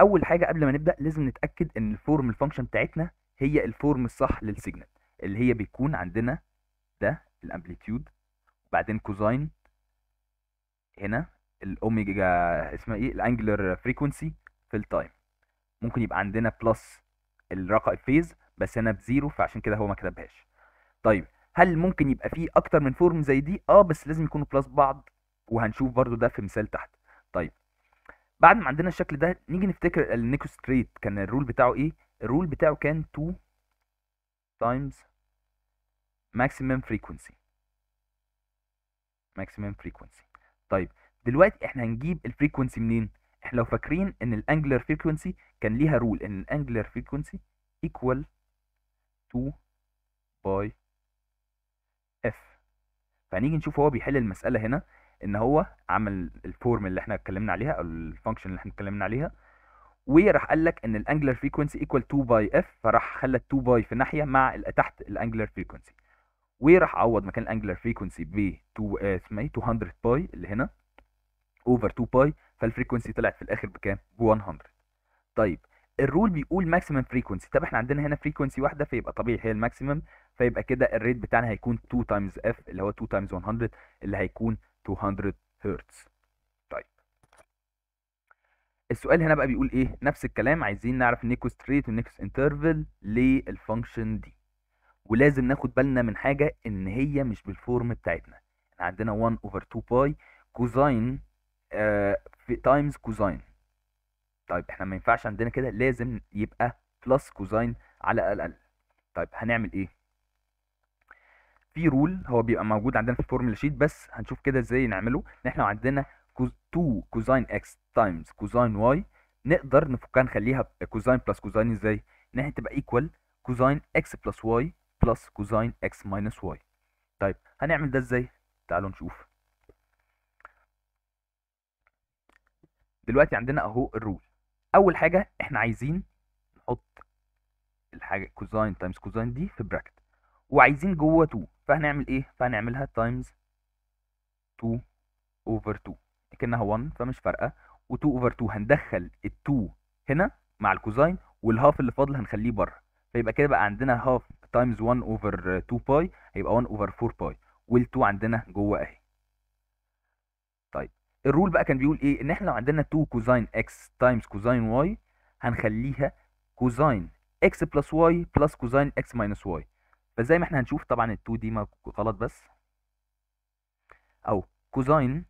اول حاجه قبل ما نبدا لازم نتاكد ان الفورم الفانكشن بتاعتنا هي الفورم الصح للسيجنال اللي هي بيكون عندنا ده الامبليتيود وبعدين كوزاين هنا الاوميجا اسمها ايه الانجلر فريكونسي في التايم ممكن يبقى عندنا بلس الرقم الفيز بس انا بزيرو فعشان كده هو ما كتبهاش طيب هل ممكن يبقى فيه اكتر من فورم زي دي اه بس لازم يكونوا بلس بعض وهنشوف برضو ده في مثال تحت طيب بعد ما عندنا الشكل ده نيجي نفتكر النيكو ستريت كان الرول بتاعه ايه الرول بتاعه كان 2 تايمز ماكسيمم فريكونسي ماكسيمم فريكونسي طيب دلوقتي احنا هنجيب الفريكونسي منين احنا لو فاكرين ان الانجلر فريكونسي كان ليها رول ان الانجلر فريكونسي ايكوال 2 باي اف فهنيجي نشوف هو بيحل المساله هنا ان هو عمل الفورم اللي احنا اتكلمنا عليها او الفانكشن اللي احنا اتكلمنا عليها وراح قال لك ان الانجلر فريكوانسي ايكوال 2 باي اف فراح خلى 2 باي في ناحيه مع تحت الانجلر فريكوانسي وراح عوض مكان الانجلر فريكوانسي ب 2 200 باي اللي هنا اوفر 2 باي فالفريكوانسي طلعت في الاخر بكام؟ ب 100 طيب الرول بيقول ماكسيمم فريكونسي طب احنا عندنا هنا فريكونسي واحده فيبقى طبيعي هي الماكسيمم فيبقى كده الريت بتاعنا هيكون 2 تايمز اف اللي هو 2 تايمز 100 اللي هيكون 200 هرتز طيب السؤال هنا بقى بيقول ايه نفس الكلام عايزين نعرف النيكوست ريت والنيكوست انترفال للفانكشن دي ولازم ناخد بالنا من حاجه ان هي مش بالفورم بتاعتنا احنا عندنا 1 اوفر 2 باي كوزاين في تايمز كوزاين طيب احنا ما ينفعش عندنا كده لازم يبقى بلس كوزاين على الاقل طيب هنعمل ايه في رول هو بيبقى موجود عندنا في الفورمولا شيت بس هنشوف كده ازاي نعمله ان احنا لو عندنا 2 كوزاين اكس تايمز كوزاين واي نقدر نفكها نخليها كوزاين بلس كوزاين ازاي ان هي تبقى ايكوال كوزاين اكس بلس واي بلس كوزاين اكس ماينس واي طيب هنعمل ده ازاي تعالوا نشوف دلوقتي عندنا اهو الرول اول حاجه احنا عايزين نحط الحاجه كوزاين تايمز كوزاين دي في براكت وعايزين جوه 2 فهنعمل ايه فهنعملها تايمز 2 اوفر 2 كانها 1 فمش فارقه و2 اوفر 2 هندخل ال2 هنا مع الكوزاين والهاف اللي فاضل هنخليه بره فيبقى كده بقى عندنا هاف تايمز 1 اوفر 2 باي هيبقى 1 اوفر 4 باي وال2 عندنا جوه اهي الرول بقى كان بيقول ايه ان احنا لو عندنا 2 كوزين اكس تايمز كوزين واي هنخليها كوزين اكس بلس واي بلس كوزين اكس ماينس واي فزي ما احنا هنشوف طبعا ال2 دي ما غلط بس او كوزين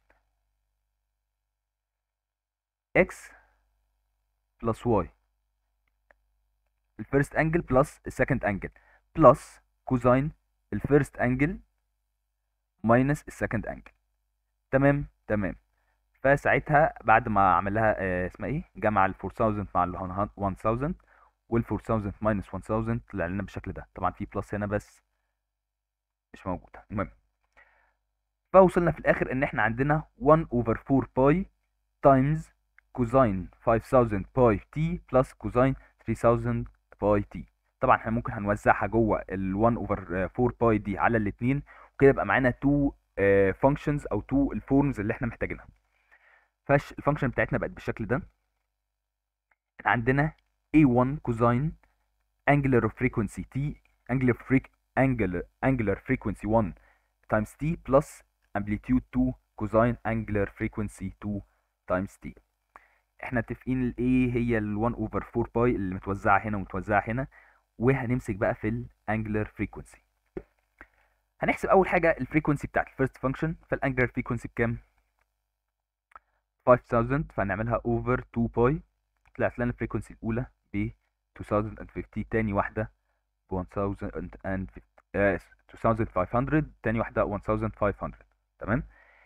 اكس بلس واي الفيرست انجل بلس السكند انجل بلس كوزين الفيرست انجل ماينس السكند انجل تمام تمام فساعتها بعد ما اعمل لها آه، اسمها ايه جمع ال 4000 مع ال 1000 وال 4000 ماينس 1000 طلع لنا بالشكل ده طبعا في بلس هنا بس مش موجوده المهم فوصلنا في الاخر ان احنا عندنا 1 over 4 باي تايمز كوزين 5000 باي تي بلس كوزين 3000 باي تي طبعا احنا ممكن هنوزعها جوه ال 1 over 4 آه، باي دي على الاثنين وكده يبقى معانا 2 فانكشنز آه، او 2 الفورمز اللي احنا محتاجينها فاش الفانكشن بتاعتنا بقت بالشكل ده عندنا A1 كوزاين angular frequency t angular freak angular angular frequency 1 times t plus amplitude 2 كوزين angular frequency 2 times t احنا متفقين a هي ال 1 over 4 باي اللي متوزعه هنا ومتوزعه هنا وهنمسك بقى في الانجلر فريكونسي هنحسب اول حاجه الفريكونسي بتاعت الفيرست فانكشن فالانجلر فريكونسي بكام 5000 فهنعملها اوفر 2 باي طلعت لنا الفريكونسي الاولى ب 2050 تاني واحده ب 2500 آه، تاني واحده 1500 تمام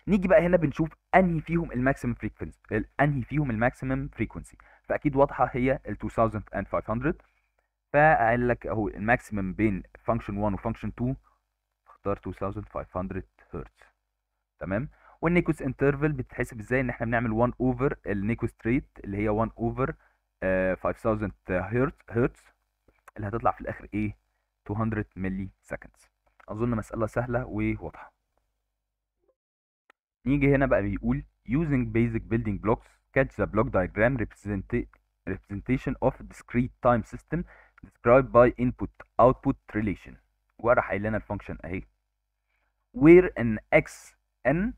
نيجي بقى هنا بنشوف انهي فيهم الماكسيمم فريكونسي انهي فيهم الماكسيمم فريكونسي فاكيد واضحه هي ال 2500 فقال لك اهو الماكسيمم بين فانكشن 1 وفانكشن 2 اختار 2500 هرتز تمام والنيكوس انترفل بتتحسب ازاي ان احنا بنعمل 1 اوفر النيكوس تريت اللي هي 1 اوفر 5000 هرتز هرتز اللي هتطلع في الاخر ايه 200 ملي سكندز اظن مساله سهله وواضحه نيجي هنا بقى بيقول using basic building blocks catch the block diagram representation of discrete time system described by input output relation وراح قايل لنا الفانكشن اهي where an x n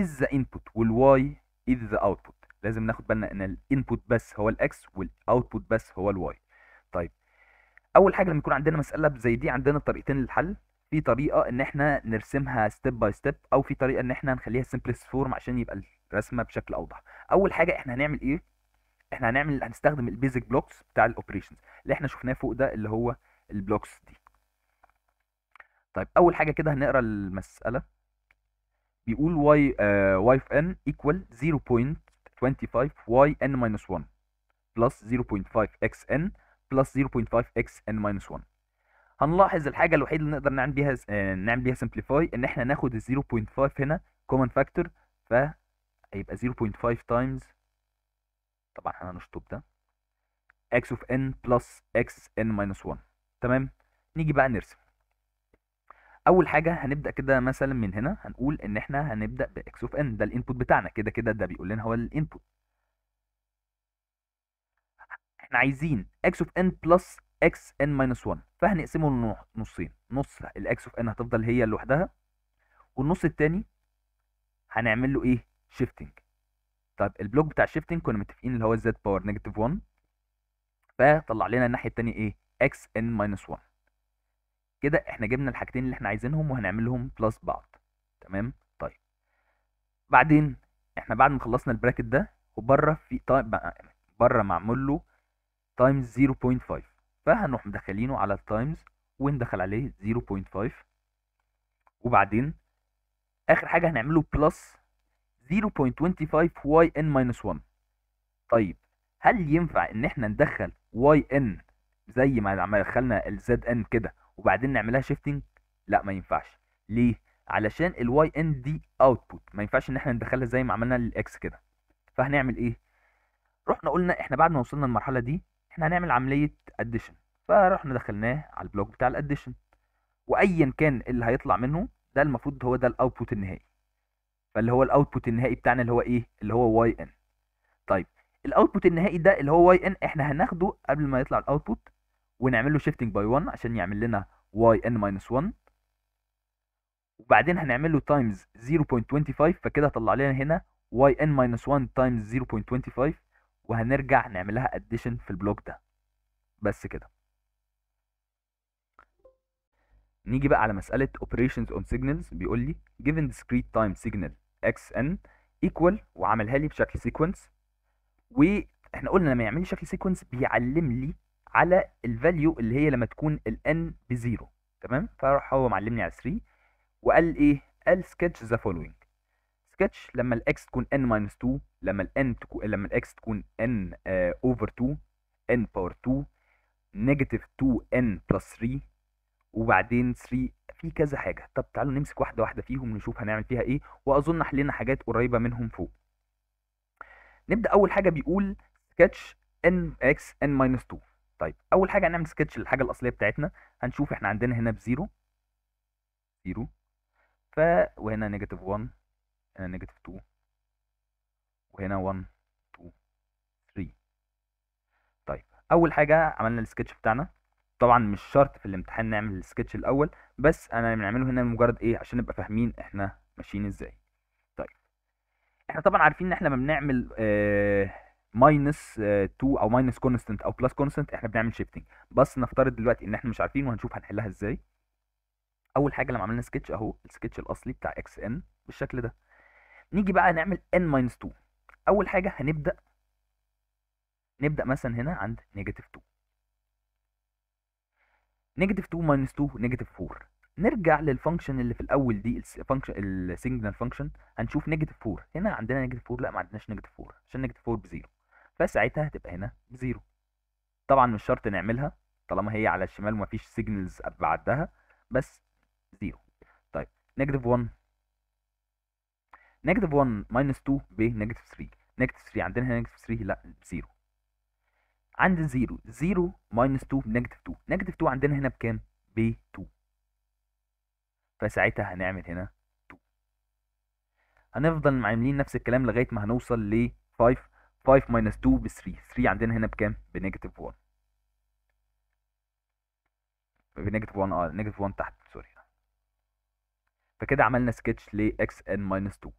is the input والواي is the output لازم ناخد بالنا ان الانبوت بس هو الاكس والاوتبوت بس هو الواي طيب اول حاجه لما يكون عندنا مساله زي دي عندنا طريقتين للحل في طريقه ان احنا نرسمها ستيب باي ستيب او في طريقه ان احنا نخليها سمبلست فورم عشان يبقى الرسمه بشكل اوضح اول حاجه احنا هنعمل ايه احنا هنعمل هنستخدم البيزك بلوكس بتاع الاوبريشنز اللي احنا شفناه فوق ده اللي هو البلوكس دي طيب اول حاجه كده هنقرا المساله بيقول y uh, y of n equal 0.25 y n minus 1 plus 0.5 x n plus 0.5 x n minus 1 هنلاحظ الحاجة الوحيدة اللي نقدر نعمل بيها آه، نعمل بيها simplify ان احنا ناخد 0.5 هنا common factor فهيبقى 0.5 times طبعا هنشطب ده x of n plus x n minus 1 تمام نيجي بقى نرسم اول حاجه هنبدا كده مثلا من هنا هنقول ان احنا هنبدا باكس اوف ان ده الانبوت بتاعنا كده كده ده بيقول لنا هو الانبوت احنا عايزين اكس اوف ان بلس اكس ان ماينس 1 فهنقسمه لنصين نص الاكس اوف ان هتفضل هي لوحدها والنص الثاني هنعمل له ايه شيفتنج طيب البلوك بتاع شيفتنج كنا متفقين اللي هو الزد باور نيجاتيف 1 فطلع لنا الناحيه الثانيه ايه اكس ان ماينس 1 كده احنا جبنا الحاجتين اللي احنا عايزينهم وهنعملهم بلس بعض تمام طيب بعدين احنا بعد ما خلصنا البراكت ده وبره في طيب بره معمول له تايمز 0.5 فهنروح مدخلينه على التايمز وندخل عليه 0.5 وبعدين اخر حاجه هنعمله بلس 0.25 y n minus 1 طيب هل ينفع ان احنا ندخل y n زي ما دخلنا ال z n كده وبعدين نعملها شيفتنج لا ما ينفعش ليه علشان الواي ان دي اوتبوت ما ينفعش ان احنا ندخلها زي ما عملنا للاكس كده فهنعمل ايه رحنا قلنا احنا بعد ما وصلنا للمرحله دي احنا هنعمل عمليه اديشن فرحنا دخلناه على البلوك بتاع الاديشن وايا كان اللي هيطلع منه ده المفروض هو ده الاوتبوت النهائي فاللي هو الاوتبوت النهائي بتاعنا اللي هو ايه اللي هو واي ان طيب الاوتبوت النهائي ده اللي هو واي ان احنا هناخده قبل ما يطلع الاوتبوت ونعمل له شيفتنج باي 1 عشان يعمل لنا ان ماينس 1 وبعدين هنعمل له تايمز 0.25 فكده طلع لنا هنا ان ماينس 1 تايمز 0.25 وهنرجع نعمل لها اديشن في البلوك ده بس كده نيجي بقى على مسألة operations on signals بيقول لي given discrete time signal xn equal وعملها لي بشكل sequence واحنا قلنا لما يعمل لي شكل sequence بيعلم لي على الفاليو اللي هي لما تكون ال n بزيرو تمام فراح هو معلمني على 3 وقال ايه قال sketch the following sketch لما ال x تكون n minus 2 لما ال n تكون لما ال x تكون n uh, over 2 n power 2 negative 2n plus 3 وبعدين 3 في كذا حاجه طب تعالوا نمسك واحده واحده فيهم نشوف هنعمل فيها ايه واظن حلينا حاجات قريبه منهم فوق نبدا اول حاجه بيقول sketch n x n minus 2 طيب اول حاجه هنعمل سكتش للحاجه الاصليه بتاعتنا هنشوف احنا عندنا هنا بزيرو زيرو ف وهنا نيجاتيف 1 هنا نيجاتيف 2 وهنا 1 2 3 طيب اول حاجه عملنا السكتش بتاعنا طبعا مش شرط في الامتحان نعمل السكتش الاول بس انا بنعمله هنا مجرد ايه عشان نبقى فاهمين احنا ماشيين ازاي طيب احنا طبعا عارفين ان احنا لما بنعمل آه ماينس آه، 2 او ماينس كونستنت او بلس كونستنت احنا بنعمل شيفتنج بس نفترض دلوقتي ان احنا مش عارفين وهنشوف هنحلها ازاي اول حاجه لما عملنا سكتش اهو السكتش الاصلي بتاع اكس ان بالشكل ده نيجي بقى نعمل n ماينس 2 اول حاجه هنبدا نبدا مثلا هنا عند نيجاتيف 2 نيجاتيف 2 ماينس 2 نيجاتيف 4 نرجع للفانكشن اللي في الاول دي الفانكشن السيجنال فانكشن هنشوف نيجاتيف 4 هنا عندنا نيجاتيف 4 لا ما عندناش نيجاتيف 4 عشان نيجاتيف 4 بزيرو فساعتها هتبقى هنا زيرو طبعا مش شرط نعملها طالما هي على الشمال ومفيش سيجنالز بعدها بس زيرو طيب نيجاتيف 1 نيجاتيف 1 ماينس 2 ب نيجاتيف 3 نيجاتيف 3 عندنا هنا نيجاتيف 3 لا زيرو عند زيرو زيرو ماينس 2 نيجاتيف 2 نيجاتيف 2 عندنا هنا بكام ب 2 فساعتها هنعمل هنا 2 هنفضل عاملين نفس الكلام لغايه ما هنوصل ل 5 5 minus 2 ب 3 3 عندنا هنا بكام بنيجاتيف 1 بنيجاتيف 1 اه نيجاتيف 1 تحت سوري فكده عملنا سكتش ل x n minus 2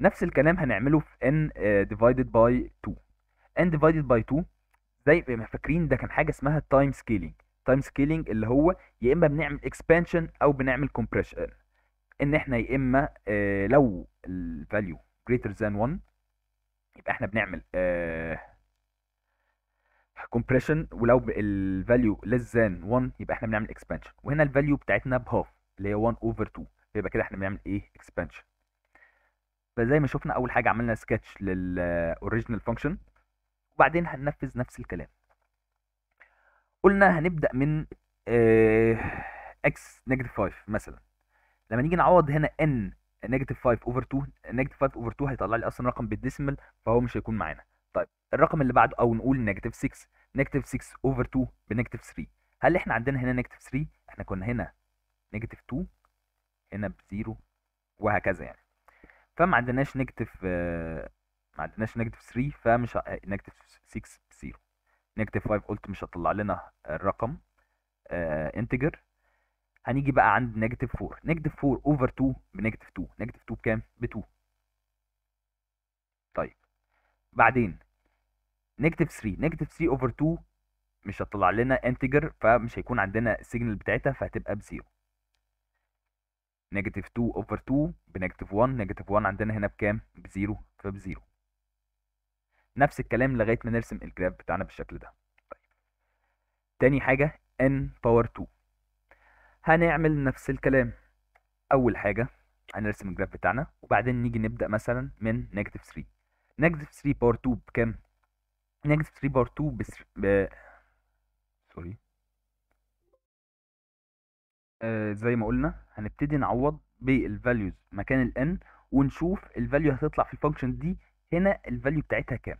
نفس الكلام هنعمله في n ديفايدد باي 2 n ديفايدد باي 2 زي ما فاكرين ده كان حاجه اسمها التايم سكيلينج التايم سكيلينج اللي هو يا اما بنعمل اكسبانشن او بنعمل كومبريشن ان احنا يا اما آه لو الفاليو greater than 1 يبقى احنا بنعمل كومبريشن آه، ولو الفاليو less than 1 يبقى احنا بنعمل اكسبانشن وهنا الفاليو بتاعتنا بهاف اللي هي 1 اوفر 2 فيبقى كده احنا بنعمل ايه اكسبانشن فزي ما شفنا اول حاجه عملنا سكتش للاوريجينال فانكشن وبعدين هننفذ نفس الكلام قلنا هنبدا من اكس آه، نيجاتيف 5 مثلا لما نيجي نعوض هنا ان نيجاتيف 5 اوفر 2 نيجاتيف 5 اوفر 2 هيطلع لي اصلا رقم بالديسمال فهو مش هيكون معانا طيب الرقم اللي بعده او نقول نيجاتيف 6 نيجاتيف 6 اوفر 2 بنيجاتيف 3 هل احنا عندنا هنا نيجاتيف 3 احنا كنا هنا نيجاتيف 2 هنا بزيرو وهكذا يعني فما عندناش نيجاتيف آه، ما عندناش نيجاتيف 3 فمش نيجاتيف 6 0 نيجاتيف 5 قلت مش هتطلع لنا الرقم انتجر آه، هنيجي بقى عند نيجاتيف 4 نيجاتيف 4 اوفر 2 بنيجاتيف 2 نيجاتيف 2 بكام ب 2 طيب بعدين نيجاتيف 3 نيجاتيف 3 اوفر 2 مش هتطلع لنا انتجر فمش هيكون عندنا السيجنال بتاعتها فهتبقى ب 0 نيجاتيف 2 اوفر 2 بنيجاتيف 1 نيجاتيف 1 عندنا هنا بكام ب 0 فب 0 نفس الكلام لغايه ما نرسم الجراف بتاعنا بالشكل ده طيب. تاني حاجه n باور 2 هنعمل نفس الكلام اول حاجه هنرسم الجراف بتاعنا وبعدين نيجي نبدا مثلا من نيجاتيف 3 نيجاتيف 3 باور 2 بكام نيجاتيف 3 باور 2 بسر... ب سوري آه زي ما قلنا هنبتدي نعوض بالفاليوز مكان الان ونشوف الفاليو هتطلع في الفانكشن دي هنا الفاليو بتاعتها كام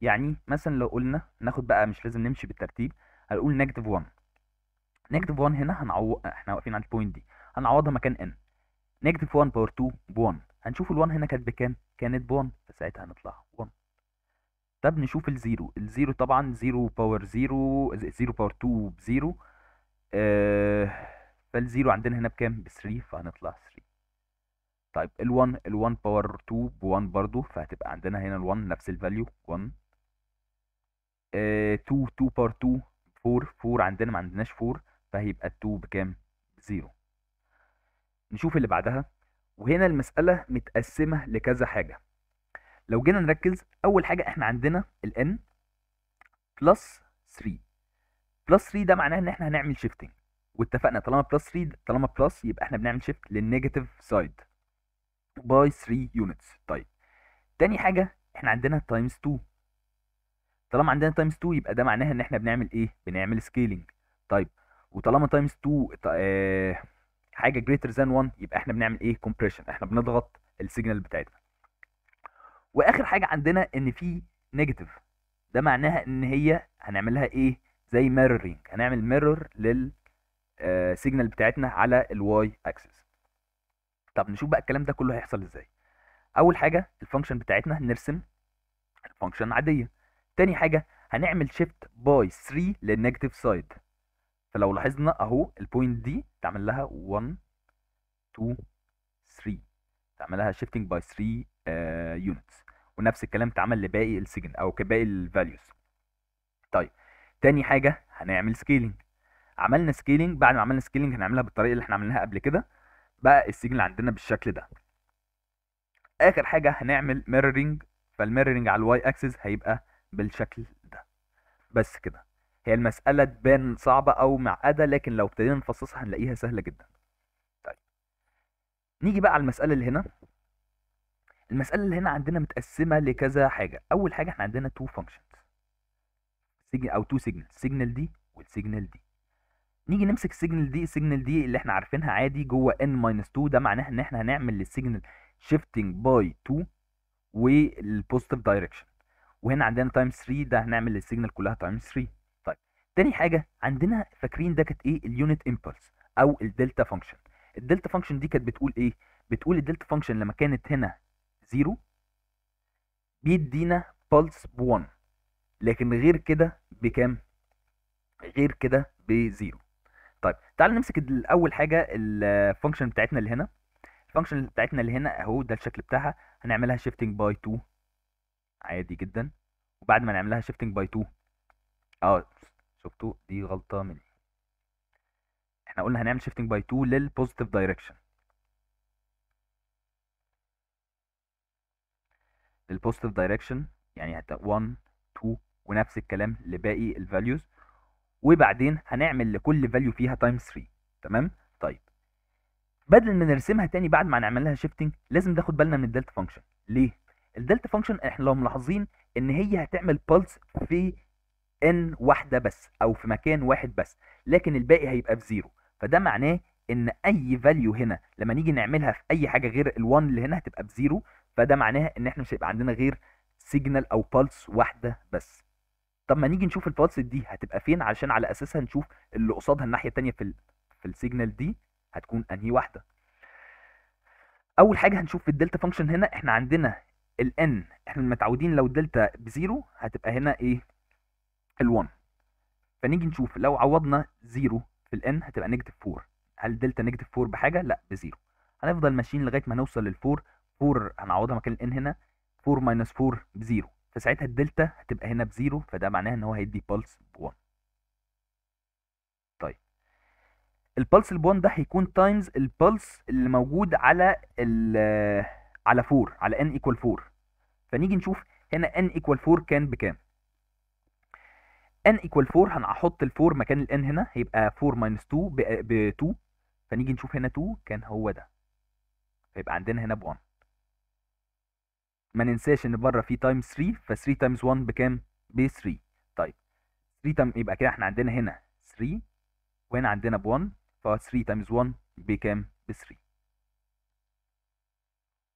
يعني مثلا لو قلنا ناخد بقى مش لازم نمشي بالترتيب هنقول نيجاتيف 1 نيجاتيف 1 هنا هنعوض احنا واقفين على البوينت دي هنعوضها مكان ان نيجاتيف 1 باور 2 ب1 هنشوف ال1 هنا كانت بكام كانت ب1 فساعتها هنطلع 1 طب نشوف الزيرو الزيرو طبعا زيرو باور 0 0 باور 2 ب0 آه فالزيرو عندنا هنا بكام ب 3 فهنطلع 3 طيب ال1 ال1 باور 2 ب1 برضو فهتبقى عندنا هنا ال1 نفس الفاليو 1 2 2 باور 2 4 4 عندنا ما عندناش 4 فهيبقى 2 بكام؟ زيرو نشوف اللي بعدها وهنا المسألة متقسمة لكذا حاجة لو جينا نركز أول حاجة إحنا عندنا الـ n بلس 3 بلس 3 ده معناه إن إحنا هنعمل شيفتنج واتفقنا طالما بلس 3 طالما بلس يبقى إحنا بنعمل شيفت للنيجاتيف سايد باي 3 يونتس طيب تاني حاجة إحنا عندنا تايمز 2 طالما عندنا تايمز 2 يبقى ده معناها إن إحنا بنعمل إيه؟ بنعمل سكيلينج طيب وطالما تايمز آه، 2 حاجه جريتر ذان 1 يبقى احنا بنعمل ايه كومبريشن احنا بنضغط السيجنال بتاعتنا واخر حاجه عندنا ان في نيجاتيف ده معناها ان هي هنعمل لها ايه زي ميرورينج هنعمل ميرور لل سيجنال آه، بتاعتنا على الواي اكسس طب نشوف بقى الكلام ده كله هيحصل ازاي اول حاجه الفانكشن بتاعتنا هنرسم الفانكشن عاديه تاني حاجه هنعمل شيفت باي 3 للنيجاتيف سايد فلو لاحظنا اهو البوينت دي تعمل لها 1 2 3 تعمل لها شيفتنج باي 3 يونتس ونفس الكلام اتعمل لباقي السجن او كباقي الفاليوز طيب تاني حاجه هنعمل سكيلينج عملنا سكيلينج بعد ما عملنا سكيلينج هنعملها بالطريقه اللي احنا عملناها قبل كده بقى السجن عندنا بالشكل ده اخر حاجه هنعمل ميرورنج فالميرورنج على الواي اكسس هيبقى بالشكل ده بس كده هي المسألة تبان صعبة أو معقدة لكن لو ابتدينا نفصصها هنلاقيها سهلة جدا طيب نيجي بقى على المسألة اللي هنا المسألة اللي هنا عندنا متقسمة لكذا حاجة أول حاجة احنا عندنا تو سيجنال أو تو سيجنال، سيجنال دي والسيجنال دي نيجي نمسك السيجنال دي السيجنال دي اللي احنا عارفينها عادي جوه n 2 ده معناه ان احنا هنعمل للسيجنال شيفتنج باي 2 والبوزيتيف دايركشن وهنا عندنا تايم 3 ده هنعمل للسيجنال كلها تايم 3 تاني حاجه عندنا فاكرين ده كانت ايه اليونت امبلس او الدلتا فانكشن الدلتا فانكشن دي كانت بتقول ايه بتقول الدلتا فانكشن لما كانت هنا زيرو بيدينا بلس ب1 لكن غير كده بكام غير كده بزيرو طيب تعال نمسك الاول حاجه الفانكشن بتاعتنا اللي هنا الفانكشن بتاعتنا اللي هنا اهو ده الشكل بتاعها هنعملها شيفتنج باي 2 عادي جدا وبعد ما نعملها شيفتنج باي 2 اه شفتوا دي غلطه مني احنا قلنا هنعمل شيفتنج باي 2 للبوزيتيف دايركشن للبوزيتيف دايركشن يعني هت 1 2 ونفس الكلام لباقي الفاليوز وبعدين هنعمل لكل فاليو فيها تايم 3 تمام طيب بدل ما نرسمها تاني بعد ما نعمل لها شيفتنج لازم ناخد بالنا من الدلتا فانكشن ليه الدلتا فانكشن احنا لو ملاحظين ان هي هتعمل بلس في ان واحده بس او في مكان واحد بس لكن الباقي هيبقى في زيرو فده معناه ان اي فاليو هنا لما نيجي نعملها في اي حاجه غير ال1 اللي هنا هتبقى بزيرو فده معناها ان احنا مش هيبقى عندنا غير سيجنال او بالس واحده بس طب ما نيجي نشوف البالس دي هتبقى فين علشان على اساسها نشوف اللي قصادها الناحيه الثانيه في الـ في السيجنال دي هتكون انهي واحده اول حاجه هنشوف في الدلتا فانكشن هنا احنا عندنا الان احنا متعودين لو الدلتا بزيرو هتبقى هنا ايه ال1 فنيجي نشوف لو عوضنا 0 في n هتبقى نيجاتيف 4 هل دلتا نيجاتيف 4 بحاجه لا بزيرو هنفضل ماشيين لغايه ما نوصل لل4 4 هنعوضها مكان n هنا 4 ماينس 4 بزيرو فساعتها الدلتا هتبقى هنا بزيرو فده معناها ان هو هيدي بالس ب1 طيب البلس ال1 ده هيكون تايمز البلس اللي موجود على ال على 4 على n ايكوال 4 فنيجي نشوف هنا n ايكوال 4 كان بكام ان ايكوال 4 هنحط ال 4 مكان n هنا هيبقى 4 ماينس 2 ب 2 فنيجي نشوف هنا 2 كان هو ده فيبقى عندنا هنا ب 1 ما ننساش ان بره في تايم 3 ف 3 تايمز 1 بكام؟ ب 3 طيب 3 تايم يبقى كده احنا عندنا هنا 3 وهنا عندنا ب 1 ف 3 تايمز 1 بكام؟ ب 3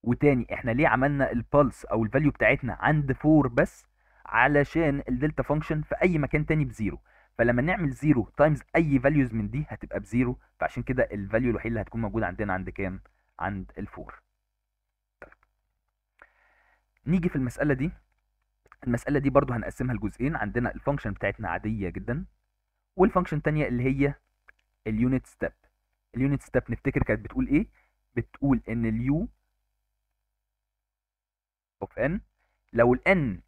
وتاني احنا ليه عملنا البلس او الفاليو بتاعتنا عند 4 بس؟ علشان الدلتا فانكشن في اي مكان تاني بزيرو فلما نعمل زيرو تايمز اي فاليوز من دي هتبقى بزيرو فعشان كده الفاليو الوحيد اللي هتكون موجوده عندنا عند كام عند الفور طيب. نيجي في المساله دي المساله دي برضو هنقسمها لجزئين عندنا الفانكشن بتاعتنا عاديه جدا والفانكشن الثانيه اللي هي اليونت ستيب اليونت ستيب نفتكر كانت بتقول ايه بتقول ان اليو اوف ان لو الان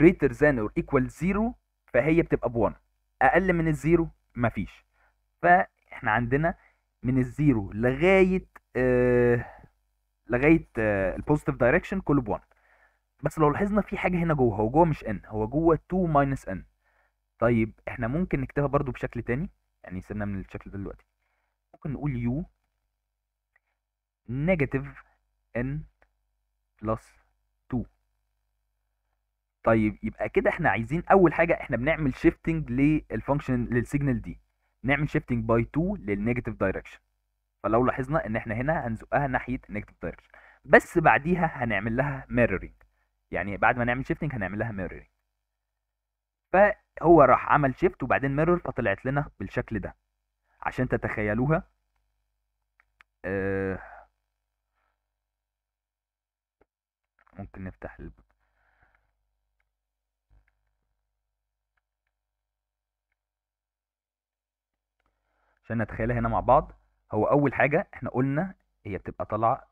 greater than or equal zero فهي بتبقى ب 1 اقل من الزيرو مفيش فاحنا عندنا من الزيرو لغايه آه لغايه آه البوزيتيف دايركشن كله ب 1 بس لو لاحظنا في حاجه هنا جوه هو جوه مش ان هو جوه 2 ماينس ان طيب احنا ممكن نكتبها برضو بشكل تاني يعني سيبنا من الشكل ده دلوقتي ممكن نقول يو نيجاتيف ان بلس طيب يبقى كده احنا عايزين اول حاجه احنا بنعمل شيفتنج للفانكشن للسيجنال دي نعمل شيفتنج باي 2 للنيجاتيف دايركشن فلو لاحظنا ان احنا هنا هنزقها ناحيه النيجاتيف دايركشن بس بعديها هنعمل لها ميرورنج يعني بعد ما نعمل شيفتنج هنعمل لها ميرورنج فهو راح عمل شيفت وبعدين ميرور فطلعت لنا بالشكل ده عشان تتخيلوها آه، ممكن نفتح الب... عشان نتخيلها هنا مع بعض هو اول حاجه احنا قلنا هي بتبقى طالعه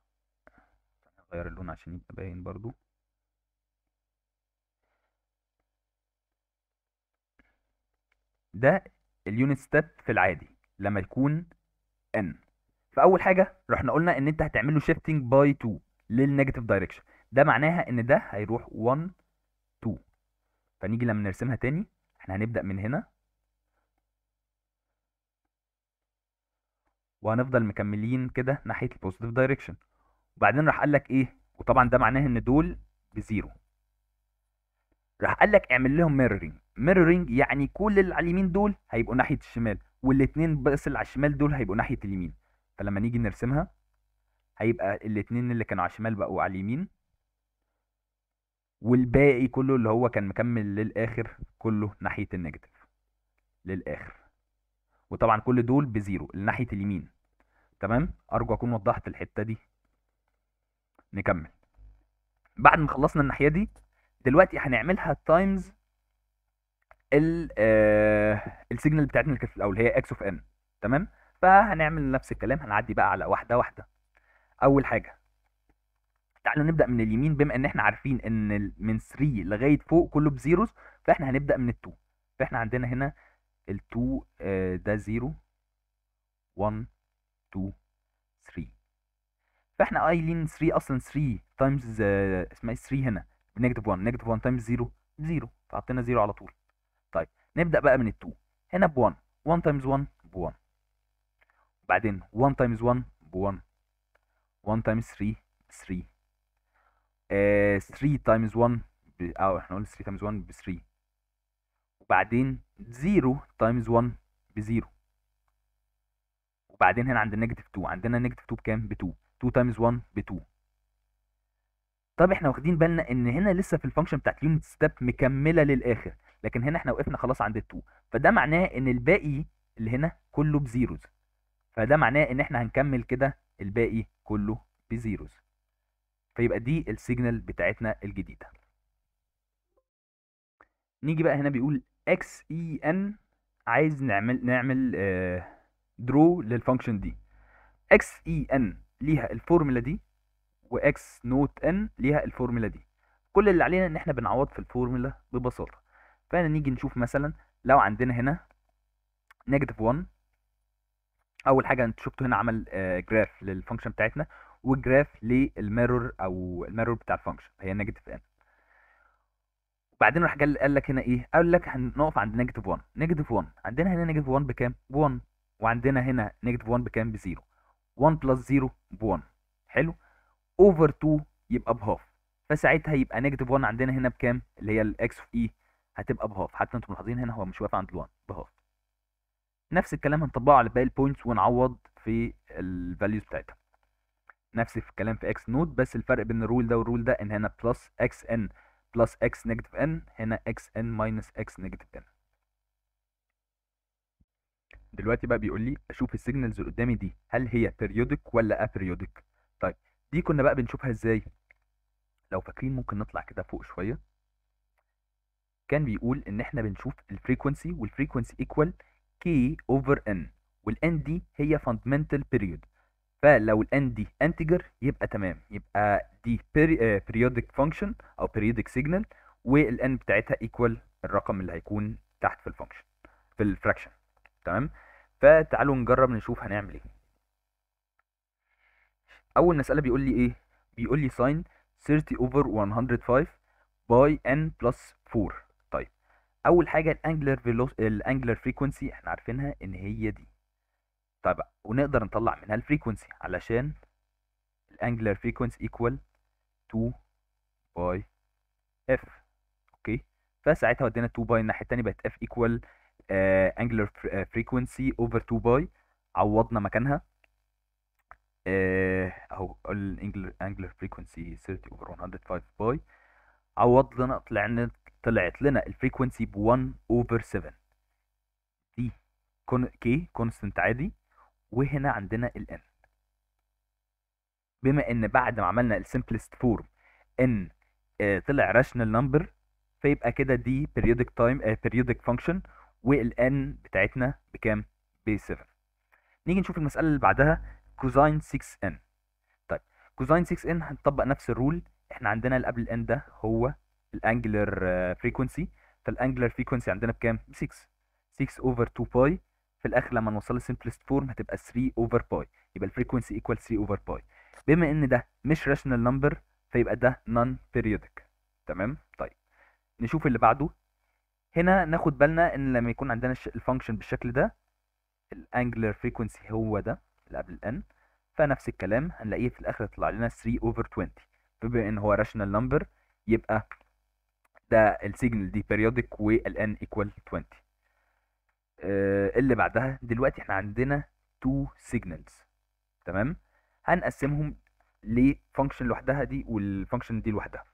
غير اللون عشان يبقى باين برضو ده اليونت ستيب في العادي لما يكون n فاول حاجه رحنا قلنا ان انت هتعمل له شيفتنج باي 2 للنيجاتيف دايركشن ده معناها ان ده هيروح 1 2 فنيجي لما نرسمها تاني احنا هنبدا من هنا وهنفضل مكملين كده ناحيه البوزيتيف دايركشن وبعدين راح قال لك ايه وطبعا ده معناه ان دول بزيرو راح قال لك اعمل لهم ميرورنج ميرورنج يعني كل اللي على اليمين دول هيبقوا ناحيه الشمال والاثنين بس اللي على الشمال دول هيبقوا ناحيه اليمين فلما نيجي نرسمها هيبقى الاثنين اللي كانوا على الشمال بقوا على اليمين والباقي كله اللي هو كان مكمل للاخر كله ناحيه النيجاتيف للاخر وطبعا كل دول بزيرو لناحيه اليمين تمام ارجو اكون وضحت الحته دي نكمل بعد ما خلصنا الناحيه دي دلوقتي هنعملها تايمز ال آه السيجنال بتاعتنا اللي كانت الاول هي اكس اوف ان تمام فهنعمل نفس الكلام هنعدي بقى على واحده واحده اول حاجه تعالوا نبدا من اليمين بما ان احنا عارفين ان من 3 لغايه فوق كله بزيروز فاحنا هنبدا من ال2 فاحنا عندنا هنا ال 2 آه، ده 0 1 2 3 فاحنا قايلين 3 اصلا 3 تايمز آه، اسمها 3 إيه، هنا نيجاتيف 1 نيجاتيف 1 تايمز 0 0 فحطينا 0 على طول طيب نبدا بقى من ال 2 هنا ب 1 1 تايمز 1 ب 1 بعدين 1 تايمز 1 ب 1 1 تايمز 3 ب 3 3 تايمز 1 او احنا قلنا 3 تايمز 1 ب 3 وبعدين 0 تايمز 1 ب 0 وبعدين هنا عند النيجاتيف 2 عندنا نيجاتيف 2 بكام ب 2 2 تايمز 1 ب 2 طب احنا واخدين بالنا ان هنا لسه في الفانكشن بتاعت اليونت ستيب مكمله للاخر لكن هنا احنا وقفنا خلاص عند ال 2 فده معناه ان الباقي اللي هنا كله بزيروز فده معناه ان احنا هنكمل كده الباقي كله بزيروز فيبقى دي السيجنال بتاعتنا الجديده نيجي بقى هنا بيقول اكس اي ان عايز نعمل نعمل درو آه، للفانكشن دي اكس اي ان ليها الفورمولا دي واكس نوت ان ليها الفورمولا دي كل اللي علينا ان احنا بنعوض في الفورمولا ببساطه فانا نيجي نشوف مثلا لو عندنا هنا نيجاتيف 1 اول حاجه انت شفتوا هنا عمل جراف آه، للفانكشن بتاعتنا وجراف للميرور او الميرور بتاع الفانكشن هي نيجاتيف ان بعدين راح قال لك هنا ايه قال لك هنقف عند نيجاتيف 1 نيجاتيف 1 عندنا هنا نيجاتيف 1 بكام ب 1 وعندنا هنا نيجاتيف 1 بكام ب 0 1 بلس 0 ب 1 حلو اوفر 2 يبقى بهاف فساعتها يبقى نيجاتيف 1 عندنا هنا بكام اللي هي الاكس اوف اي e هتبقى بهاف حتى انتم ملاحظين هنا هو مش واقف عند ال1 بهاف نفس الكلام هنطبقه على باقي البوينتس ونعوض في الفاليوز بتاعتها نفس الكلام في اكس نود بس الفرق بين الرول ده والرول ده ان هنا بلس اكس ان بلس اكس نيجاتيف ان هنا اكس ان ماينس اكس نيجاتيف ان دلوقتي بقى بيقول لي اشوف السيجنالز اللي قدامي دي هل هي بيريودك ولا ابيريودك طيب دي كنا بقى بنشوفها ازاي لو فاكرين ممكن نطلع كده فوق شويه كان بيقول ان احنا بنشوف الفريكوانسي والفريكوانسي ايكوال كي اوفر ان والان دي هي فاندمنتال بيريود فلو الان دي انتجر يبقى تمام يبقى دي آه، periodic function او periodic signal والان بتاعتها ايكوال الرقم اللي هيكون تحت في الفانكشن في الفراكشن تمام فتعالوا نجرب نشوف هنعمل ايه اول مساله بيقول لي ايه بيقول لي ساين 30 over 105 باي n plus 4 طيب اول حاجه الانجلر فيلوس الانجلر فريكوانسي احنا عارفينها ان هي دي طيب ونقدر نطلع منها الفريكونسي علشان الانجلر فريكونسي ايكوال 2 باي اف اوكي فساعتها ودينا 2 باي الناحيه الثانيه بقت اف ايكوال انجلر فريكونسي اوفر 2 باي عوضنا مكانها آه، اهو الانجلر فريكونسي 30 اوفر 105 باي عوض لنا لنا طلعت لنا الفريكونسي ب 1 اوفر 7 دي كون كي كونستنت عادي وهنا عندنا ال n بما ان بعد ما عملنا السمبلست فورم ان طلع راشنال نمبر فيبقى كده دي periodic time uh, periodic function والان بتاعتنا بكام؟ ب 7 نيجي نشوف المسألة اللي بعدها كوزين 6n طيب كوزين 6n هنطبق نفس الرول احنا عندنا اللي قبل الان ده هو الانجلر فريكونسي فالانجلر فريكونسي عندنا بكام؟ 6 6 اوفر 2 باي في الاخر لما نوصل للسمبلست فورم هتبقى 3 اوفر باي يبقى الفريكوينسي ايكوال 3 اوفر باي بما ان ده مش راشنال نمبر فيبقى ده نون بيريودك تمام طيب نشوف اللي بعده هنا ناخد بالنا ان لما يكون عندنا الفانكشن بالشكل ده الانجلر فريكوينسي هو ده اللي قبل الان فنفس الكلام هنلاقيه في الاخر يطلع لنا 3 اوفر 20 بما ان هو راشنال نمبر يبقى ده السيجنال دي بيريودك والان ايكوال 20 آه، اللي بعدها دلوقتي احنا عندنا تو سيجنالز تمام هنقسمهم لفانكشن لوحدها دي والفانكشن دي لوحدها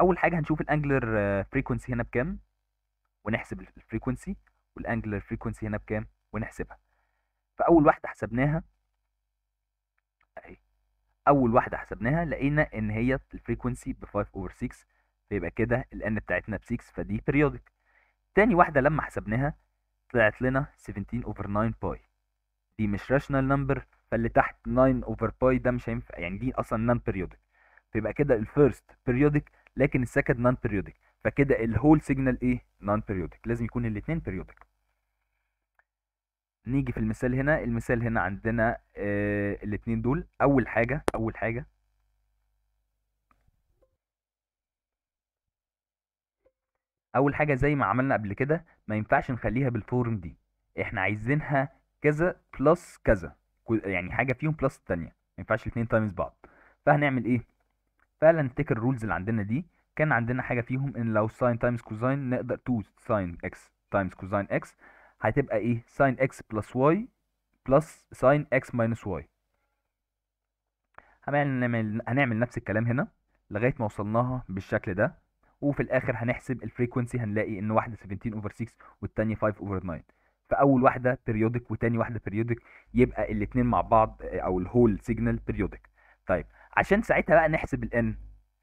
اول حاجه هنشوف الانجلر آه، فريكونسي هنا بكام ونحسب الفريكونسي والانجلر فريكونسي هنا بكام ونحسبها فاول واحده حسبناها اهي اول واحده حسبناها لقينا ان هي الفريكونسي ب 5 اوفر 6 فيبقى كده الان بتاعتنا ب 6 فدي بيريودك تاني واحده لما حسبناها طلعت لنا 17 over 9 باي دي مش راشنال نمبر فاللي تحت 9 over باي ده مش هينفع يعني دي اصلا نان بيريودك فيبقى كده الفيرست بيريودك لكن السكند نان بيريودك فكده الهول سيجنال ايه نان بيريودك لازم يكون الاثنين بيريودك نيجي في المثال هنا المثال هنا عندنا آه الاثنين دول اول حاجه اول حاجه اول حاجه زي ما عملنا قبل كده ما ينفعش نخليها بالفورم دي احنا عايزينها كذا بلس كذا يعني حاجه فيهم بلس التانية ما ينفعش الاثنين تايمز بعض فهنعمل ايه فعلا نفتكر الرولز اللي عندنا دي كان عندنا حاجه فيهم ان لو ساين تايمز كوزاين نقدر تو ساين اكس تايمز كوزاين اكس هتبقى ايه ساين اكس بلس واي بلس ساين اكس ماينس واي هنعمل نفس الكلام هنا لغايه ما وصلناها بالشكل ده وفي الاخر هنحسب الفريكونسي هنلاقي ان واحده 17 اوفر 6 والثانيه 5 اوفر 9 فاول واحده بيريودك وتاني واحده بيريودك يبقى الاثنين مع بعض آه، او الهول سيجنال بيريودك طيب عشان ساعتها بقى نحسب الان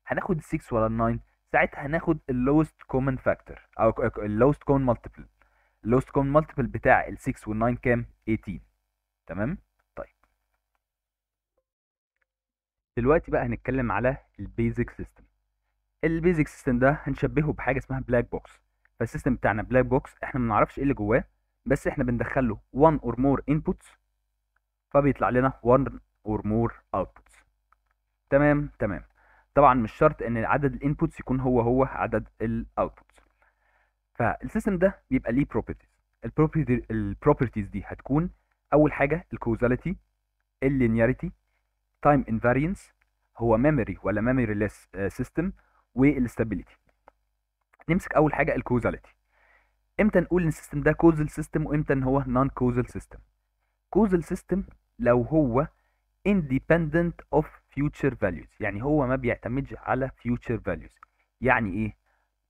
هناخد ال 6 ولا ال 9 ساعتها هناخد اللوست كومن فاكتور او اللوست كومن مالتيبل اللوست كومن مالتيبل بتاع ال 6 وال 9 كام 18 تمام طيب دلوقتي بقى هنتكلم على البيزك سيستم البيزك سيستم ده هنشبهه بحاجه اسمها بلاك بوكس فالسيستم بتاعنا بلاك بوكس احنا ما نعرفش ايه اللي جواه بس احنا بندخل له one or more inputs فبيطلع لنا one or more outputs تمام تمام طبعا مش شرط ان عدد الانبوتس يكون هو هو عدد الاوتبوتس فالسيستم ده بيبقى ليه بروبرتيز البروبرتيز دي هتكون اول حاجه الكوزاليتي اللينياريتي تايم انفارينس هو ميموري ولا ميموري ليس سيستم والاستابيليتي نمسك اول حاجه الكوزاليتي امتى نقول ان السيستم ده كوزال سيستم وامتى ان هو نون كوزال سيستم كوزال سيستم لو هو independent of future values يعني هو ما بيعتمدش على future values يعني ايه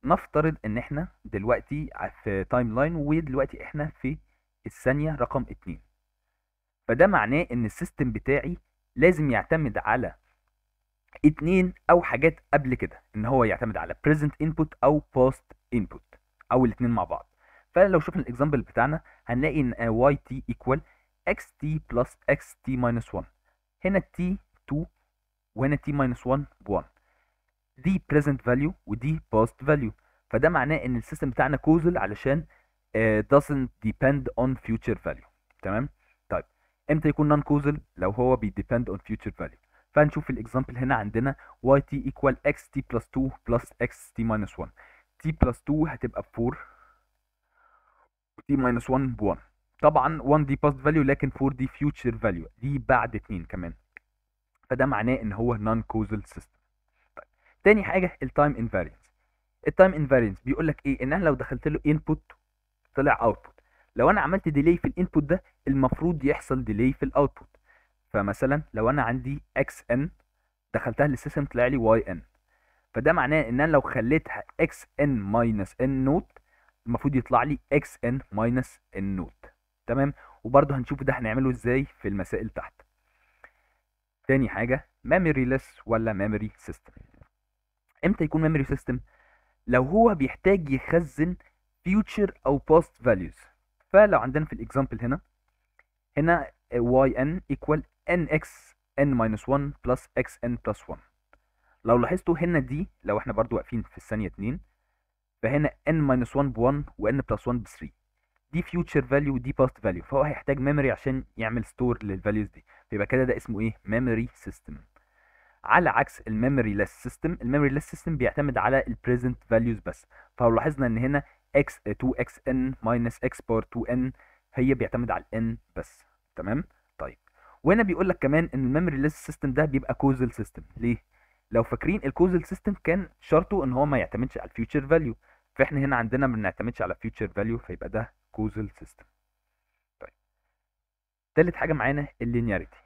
نفترض ان احنا دلوقتي في تايم لاين ودلوقتي احنا في الثانيه رقم 2 فده معناه ان السيستم بتاعي لازم يعتمد على اتنين او حاجات قبل كده ان هو يعتمد على present input او past input او الاتنين مع بعض فلو شفنا الاكزامبل بتاعنا هنلاقي ان آه، yt equal xt plus xt minus 1 هنا t 2 وهنا t minus 1 1 دي present value ودي past value فده معناه ان السيستم بتاعنا causal علشان آه، doesn't depend on future value تمام طيب امتى يكون non causal لو هو بي depend on future value فنشوف الاكزامبل هنا عندنا y t equal x t plus 2 plus x t minus 1 t plus 2 هتبقى ب 4 t minus 1 ب 1 طبعا 1 دي past value لكن 4 دي future value دي بعد 2 كمان فده معناه ان هو non causal system طيب تاني حاجه time invariance time invariance بيقول لك ايه ان انا لو دخلت له input طلع output لو انا عملت delay في input ده المفروض يحصل delay في output فمثلا لو انا عندي اكس ان دخلتها للسيستم طلع لي واي ان فده معناه ان انا لو خليتها اكس ان ماينس ان نوت المفروض يطلع لي اكس ان ماينس ان نوت تمام وبرده هنشوف ده هنعمله ازاي في المسائل تحت تاني حاجه ميموري ليس ولا ميموري سيستم امتى يكون ميموري سيستم لو هو بيحتاج يخزن future او past values فلو عندنا في الاكزامبل هنا هنا y n equal n x n-1 minus plus x n plus 1 لو لاحظتوا هنا دي لو احنا برضو واقفين في الثانية 2 فهنا n-1 minus ب 1 و n plus 1 ب 3 دي future value ودي past value فهو هيحتاج memory عشان يعمل store للvalues دي فيبقى كده ده اسمه ايه memory system على عكس الميموري ليس سيستم الميموري ليس سيستم بيعتمد على البريزنت فاليوز بس فلو لاحظنا ان هنا x 2xn minus x power 2n هي بيعتمد على n بس تمام وهنا بيقول لك كمان ان الميموري ليس سيستم ده بيبقى كوزل سيستم ليه لو فاكرين الكوزل سيستم كان شرطه ان هو ما يعتمدش على الفيوتشر فاليو فاحنا هنا عندنا ما بنعتمدش على فيوتشر فاليو فيبقى ده كوزل سيستم طيب تالت حاجه معانا اللينياريتي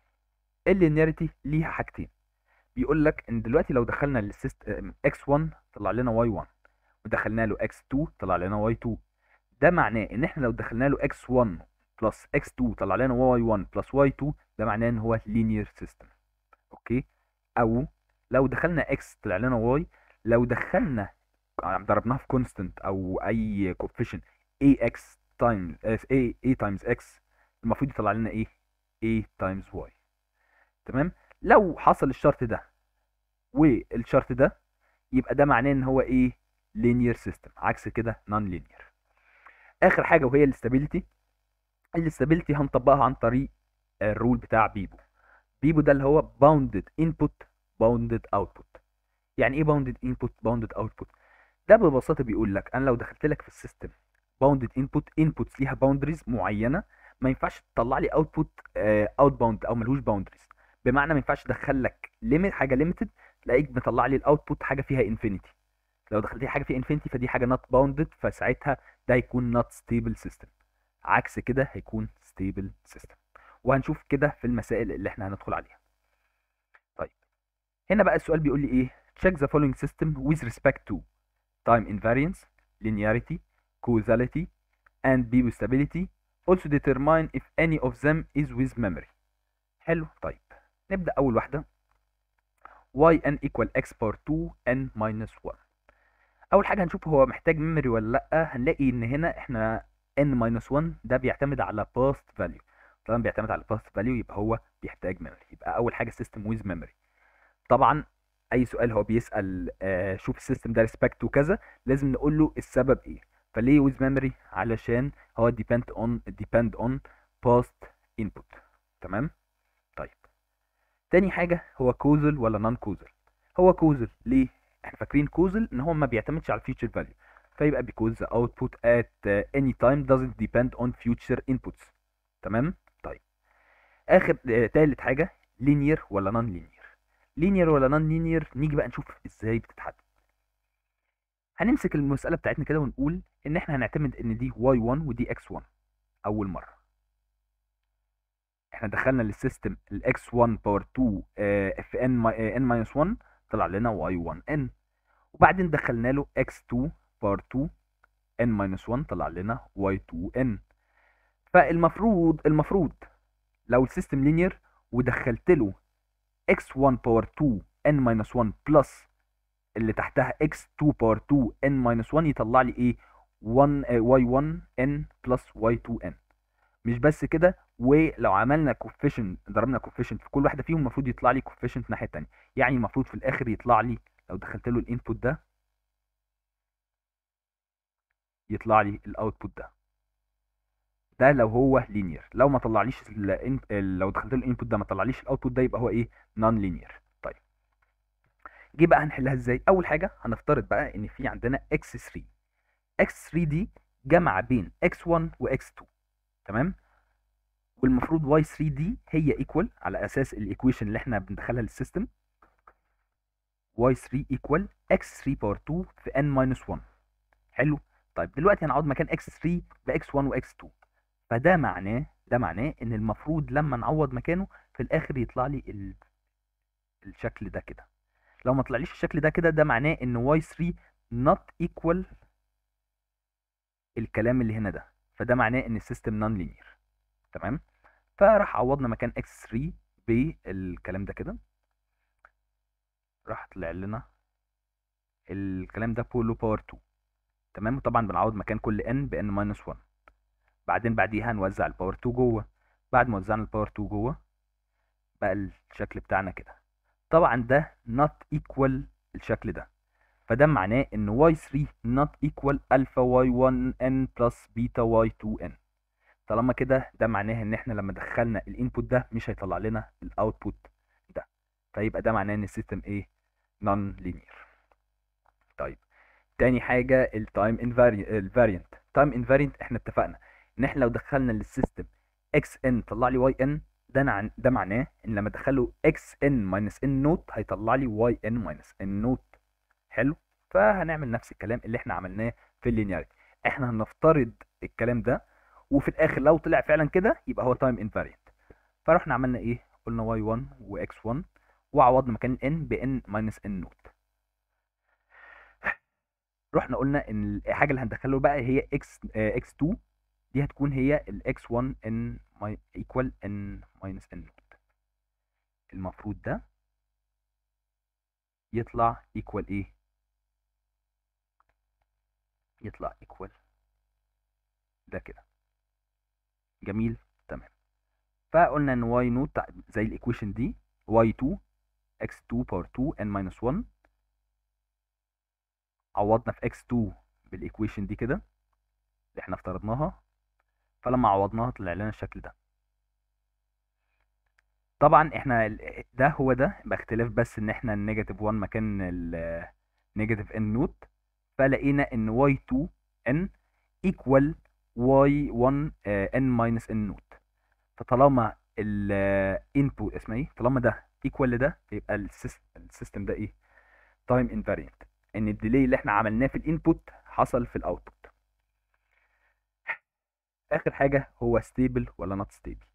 اللينياريتي ليها حاجتين بيقول لك ان دلوقتي لو دخلنا للسيستم x1 طلع لنا y1 ودخلنا له x2 طلع لنا y2 ده معناه ان احنا لو دخلنا له x1 بلس x2 طلع لنا y1 بلس y2 ده معناه ان هو لينير سيستم اوكي او لو دخلنا x طلع لنا y لو دخلنا ضربناها في كونستنت او اي كوفيشن اكس تايمز a a تايمز x المفروض يطلع لنا ايه a تايمز y تمام لو حصل الشرط ده والشرط ده يبقى ده معناه ان هو ايه لينير سيستم عكس كده نون لينير اخر حاجه وهي الاستابيليتي الاستابيلتي هنطبقها عن طريق الرول بتاع بيبو بيبو ده اللي هو باوندد انبوت باوندد اوتبوت يعني ايه باوندد انبوت باوندد اوتبوت ده ببساطه بيقول لك انا لو دخلت لك في السيستم باوندد انبوت انبوتس ليها باوندريز معينه ما ينفعش تطلع لي اوتبوت اوت باوند او ملوش باوندريز بمعنى ما ينفعش ادخل لك ليميت حاجه ليميتد تلاقيك مطلع لي الاوتبوت حاجه فيها انفينيتي لو دخلت لي حاجه فيها انفينيتي فدي حاجه نوت باوندد فساعتها ده يكون نوت ستيبل سيستم عكس كده هيكون ستيبل سيستم وهنشوف كده في المسائل اللي احنا هندخل عليها طيب هنا بقى السؤال بيقول لي ايه check the following system with respect to time invariance linearity causality and stability also determine if any of them is with memory حلو طيب نبدأ أول واحدة yn equal x power 2 n minus 1 أول حاجة هنشوف هو محتاج ميموري ولا لأ هنلاقي إن هنا إحنا n-1 ده بيعتمد على past value طالما بيعتمد على past value يبقى هو بيحتاج ميموري يبقى اول حاجه system with memory طبعا اي سؤال هو بيسال آه، شوف السيستم ده ريسبكت وكذا لازم نقول له السبب ايه فليه with memory علشان هو depend on depend on past input تمام طيب تاني حاجه هو causal ولا non causal هو causal ليه احنا فاكرين causal ان هو ما بيعتمدش على future فاليو فيبقى because the output at uh, any time doesn't depend on future inputs تمام طيب اخر ثالث آه، حاجه linear ولا non linear linear ولا non linear نيجي بقى نشوف ازاي بتتحدد هنمسك المساله بتاعتنا كده ونقول ان احنا هنعتمد ان دي y1 ودي x1 اول مره احنا دخلنا للسيستم x 1 باور 2 fn آه، n 1 طلع لنا y 1 n وبعدين دخلنا له x 2 بار 2 n 1 طلع لنا y2n فالمفروض المفروض لو السيستم لينير ودخلت له x1 باور 2 n 1 بلس اللي تحتها x2 باور 2 n 1 يطلع لي ايه 1 y1n بلس y2n مش بس كده ولو عملنا كوفيشنت ضربنا كوفيشنت في كل واحده فيهم المفروض يطلع لي كوفيشنت الناحيه الثانيه يعني المفروض في الاخر يطلع لي لو دخلت له الانبوت ده يطلع لي الاوتبوت ده ده لو هو لينير لو ما طلعليش لو دخلت له الانبوت ده ما طلعليش الاوتبوت ده يبقى هو ايه نون لينير طيب جه بقى هنحلها ازاي اول حاجه هنفترض بقى ان في عندنا اكس 3 اكس 3 دي جمع بين اكس 1 واكس 2 تمام والمفروض واي 3 دي هي ايكوال على اساس الايكويشن اللي احنا بندخلها للسيستم y3 ايكوال x3 باور 2 في n ماينس 1 حلو طيب دلوقتي هنعوض مكان x3 ب x1 و x2 فده معناه ده معناه ان المفروض لما نعوض مكانه في الاخر يطلع لي ال... الشكل ده كده لو ما طلعليش الشكل ده كده ده معناه ان y3 not equal الكلام اللي هنا ده فده معناه ان السيستم نون لينير تمام فراح عوضنا مكان x3 بالكلام ده كده راح طلع لنا الكلام ده بولو باور 2 تمام وطبعا بنعوض مكان كل n بn ماينس 1 بعدين بعديها نوزع الباور 2 جوه بعد ما وزعنا الباور 2 جوه بقى الشكل بتاعنا كده طبعا ده not equal الشكل ده فده معناه ان y3 not equal الفا y1n plus بيتا y2n طالما كده ده معناه ان احنا لما دخلنا الانبوت ده مش هيطلع لنا الاوتبوت ده فيبقى ده معناه ان السيستم ايه non linear تاني حاجه التايم انفاريانت تايم انفاريانت احنا اتفقنا ان احنا لو دخلنا للسيستم اكس ان طلع لي واي ان ده انا ده معناه ان لما ادخله اكس ان ماينس ان نوت هيطلع لي واي ان ماينس ان نوت حلو فهنعمل نفس الكلام اللي احنا عملناه في اللينياريتي احنا هنفترض الكلام ده وفي الاخر لو طلع فعلا كده يبقى هو تايم انفاريانت فروحنا عملنا ايه قلنا واي 1 واكس 1 وعوضنا مكان ان بان ماينس ان نوت رحنا قلنا ان الحاجه اللي هندخله بقى هي اكس اكس 2 دي هتكون هي الاكس 1 ان ايكوال ان ماينس ان المفروض ده يطلع ايكوال ايه يطلع ايكوال ده كده جميل تمام فقلنا ان واي نوت زي الايكويشن دي y2 x2 باور 2 n minus 1 عوضنا في x2 بالايكويشن دي كده اللي احنا افترضناها فلما عوضناها طلع لنا الشكل ده طبعا احنا ده هو ده باختلاف بس ان احنا النيجاتيف 1 مكان النيجاتيف ان نوت فلقينا ان y2 n equal y1 آه، n minus n نوت فطالما الانبوت آه، اسمها ايه طالما ده ايكوال لده يبقى السيستم ده ايه تايم انفاريانت ان الديلي اللي احنا عملناه في الانبوت حصل في الاوتبوت اخر حاجه هو ستيبل ولا نوت ستيبل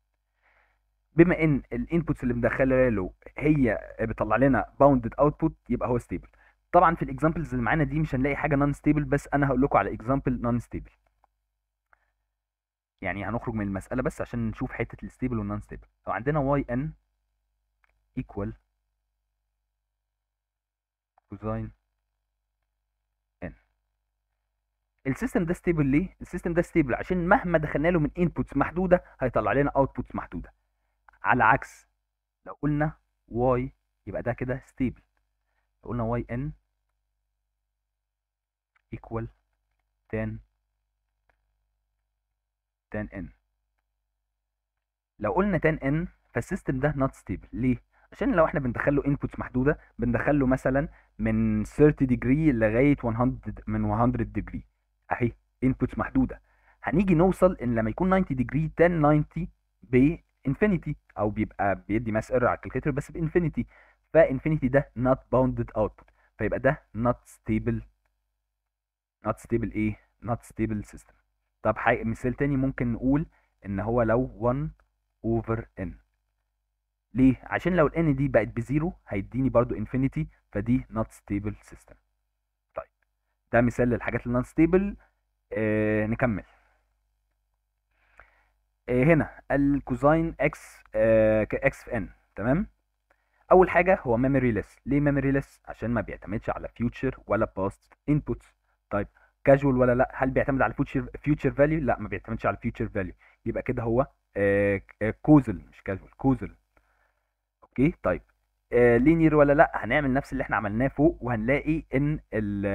بما ان الانبوتس اللي مدخله له هي بتطلع لنا باوندد اوتبوت يبقى هو ستيبل طبعا في الاكزامبلز اللي معانا دي مش هنلاقي حاجه نون ستيبل بس انا هقول لكم على اكزامبل نون ستيبل يعني هنخرج من المساله بس عشان نشوف حته الستيبل والنون ستيبل لو عندنا واي ان ايكوال كوزاين السيستم ده ستيبل ليه السيستم ده ستيبل عشان مهما دخلنا له من انبوتس محدوده هيطلع لنا اوتبوتس محدوده على عكس لو قلنا واي يبقى ده كده ستيبل لو قلنا واي ان ايكوال 10 10 n لو قلنا 10 n فالسيستم ده نوت ستيبل ليه؟ عشان لو احنا بندخل له انبوتس محدوده بندخل له مثلا من 30 ديجري لغايه 100 من 100 ديجري. اهي انبوتس محدوده هنيجي نوصل ان لما يكون 90 ديجري 1090 90 بانفينيتي او بيبقى بيدي ماس ايرور على الكالكليتر بس بانفينيتي فانفينيتي ده not bounded output فيبقى ده not stable not stable ايه not stable system طب حي... مثال تاني ممكن نقول ان هو لو 1 over n ليه عشان لو الان n دي بقت بزيرو هيديني برضو انفينيتي فدي not stable system ده مثال للحاجات اللي ستيبل آه نكمل آه هنا الكوزين اكس آه اكس في ان تمام اول حاجه هو ميموري ليس ليه ميموري ليس عشان ما بيعتمدش على فيوتشر ولا باست inputs طيب كاجوال ولا لا هل بيعتمد على فيوتشر فيوتشر فاليو لا ما بيعتمدش على فيوتشر فاليو يبقى كده هو كوزل آه، آه، مش كاجوال كوزل اوكي طيب لينير آه، ولا لا هنعمل نفس اللي احنا عملناه فوق وهنلاقي ان ال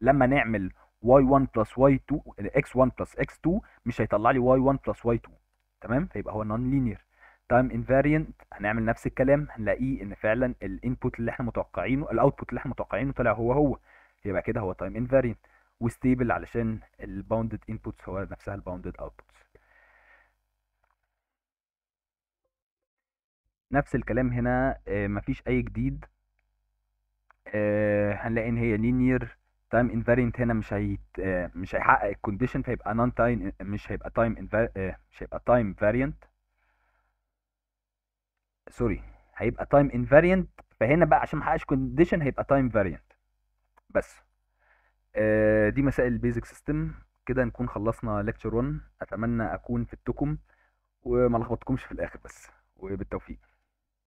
لما نعمل y1 plus y2 x1 plus x2 مش هيطلع لي y1 plus y2 تمام فيبقى هو نون لينير تايم انفاريانت هنعمل نفس الكلام هنلاقيه ان فعلا الانبوت اللي احنا متوقعينه الاوتبوت اللي احنا متوقعينه طلع هو هو يبقى كده هو تايم انفاريانت وستيبل علشان الباوندد انبوتس هو نفسها الباوندد اوتبوتس نفس الكلام هنا آه، مفيش اي جديد آه، هنلاقي ان هي لينير تايم انفارينت هنا مش هيت آه، مش هيحقق الكونديشن فيبقى نون تايم آه، مش هيبقى تايم آه، مش هيبقى تايم فاريانت سوري هيبقى تايم انفاريانت فهنا بقى عشان ما احققش كونديشن هيبقى تايم فاريانت بس دي مسائل البيزك سيستم كده نكون خلصنا ليكتشر 1 اتمنى اكون فدتكم وما لخبطكمش في الاخر بس وبالتوفيق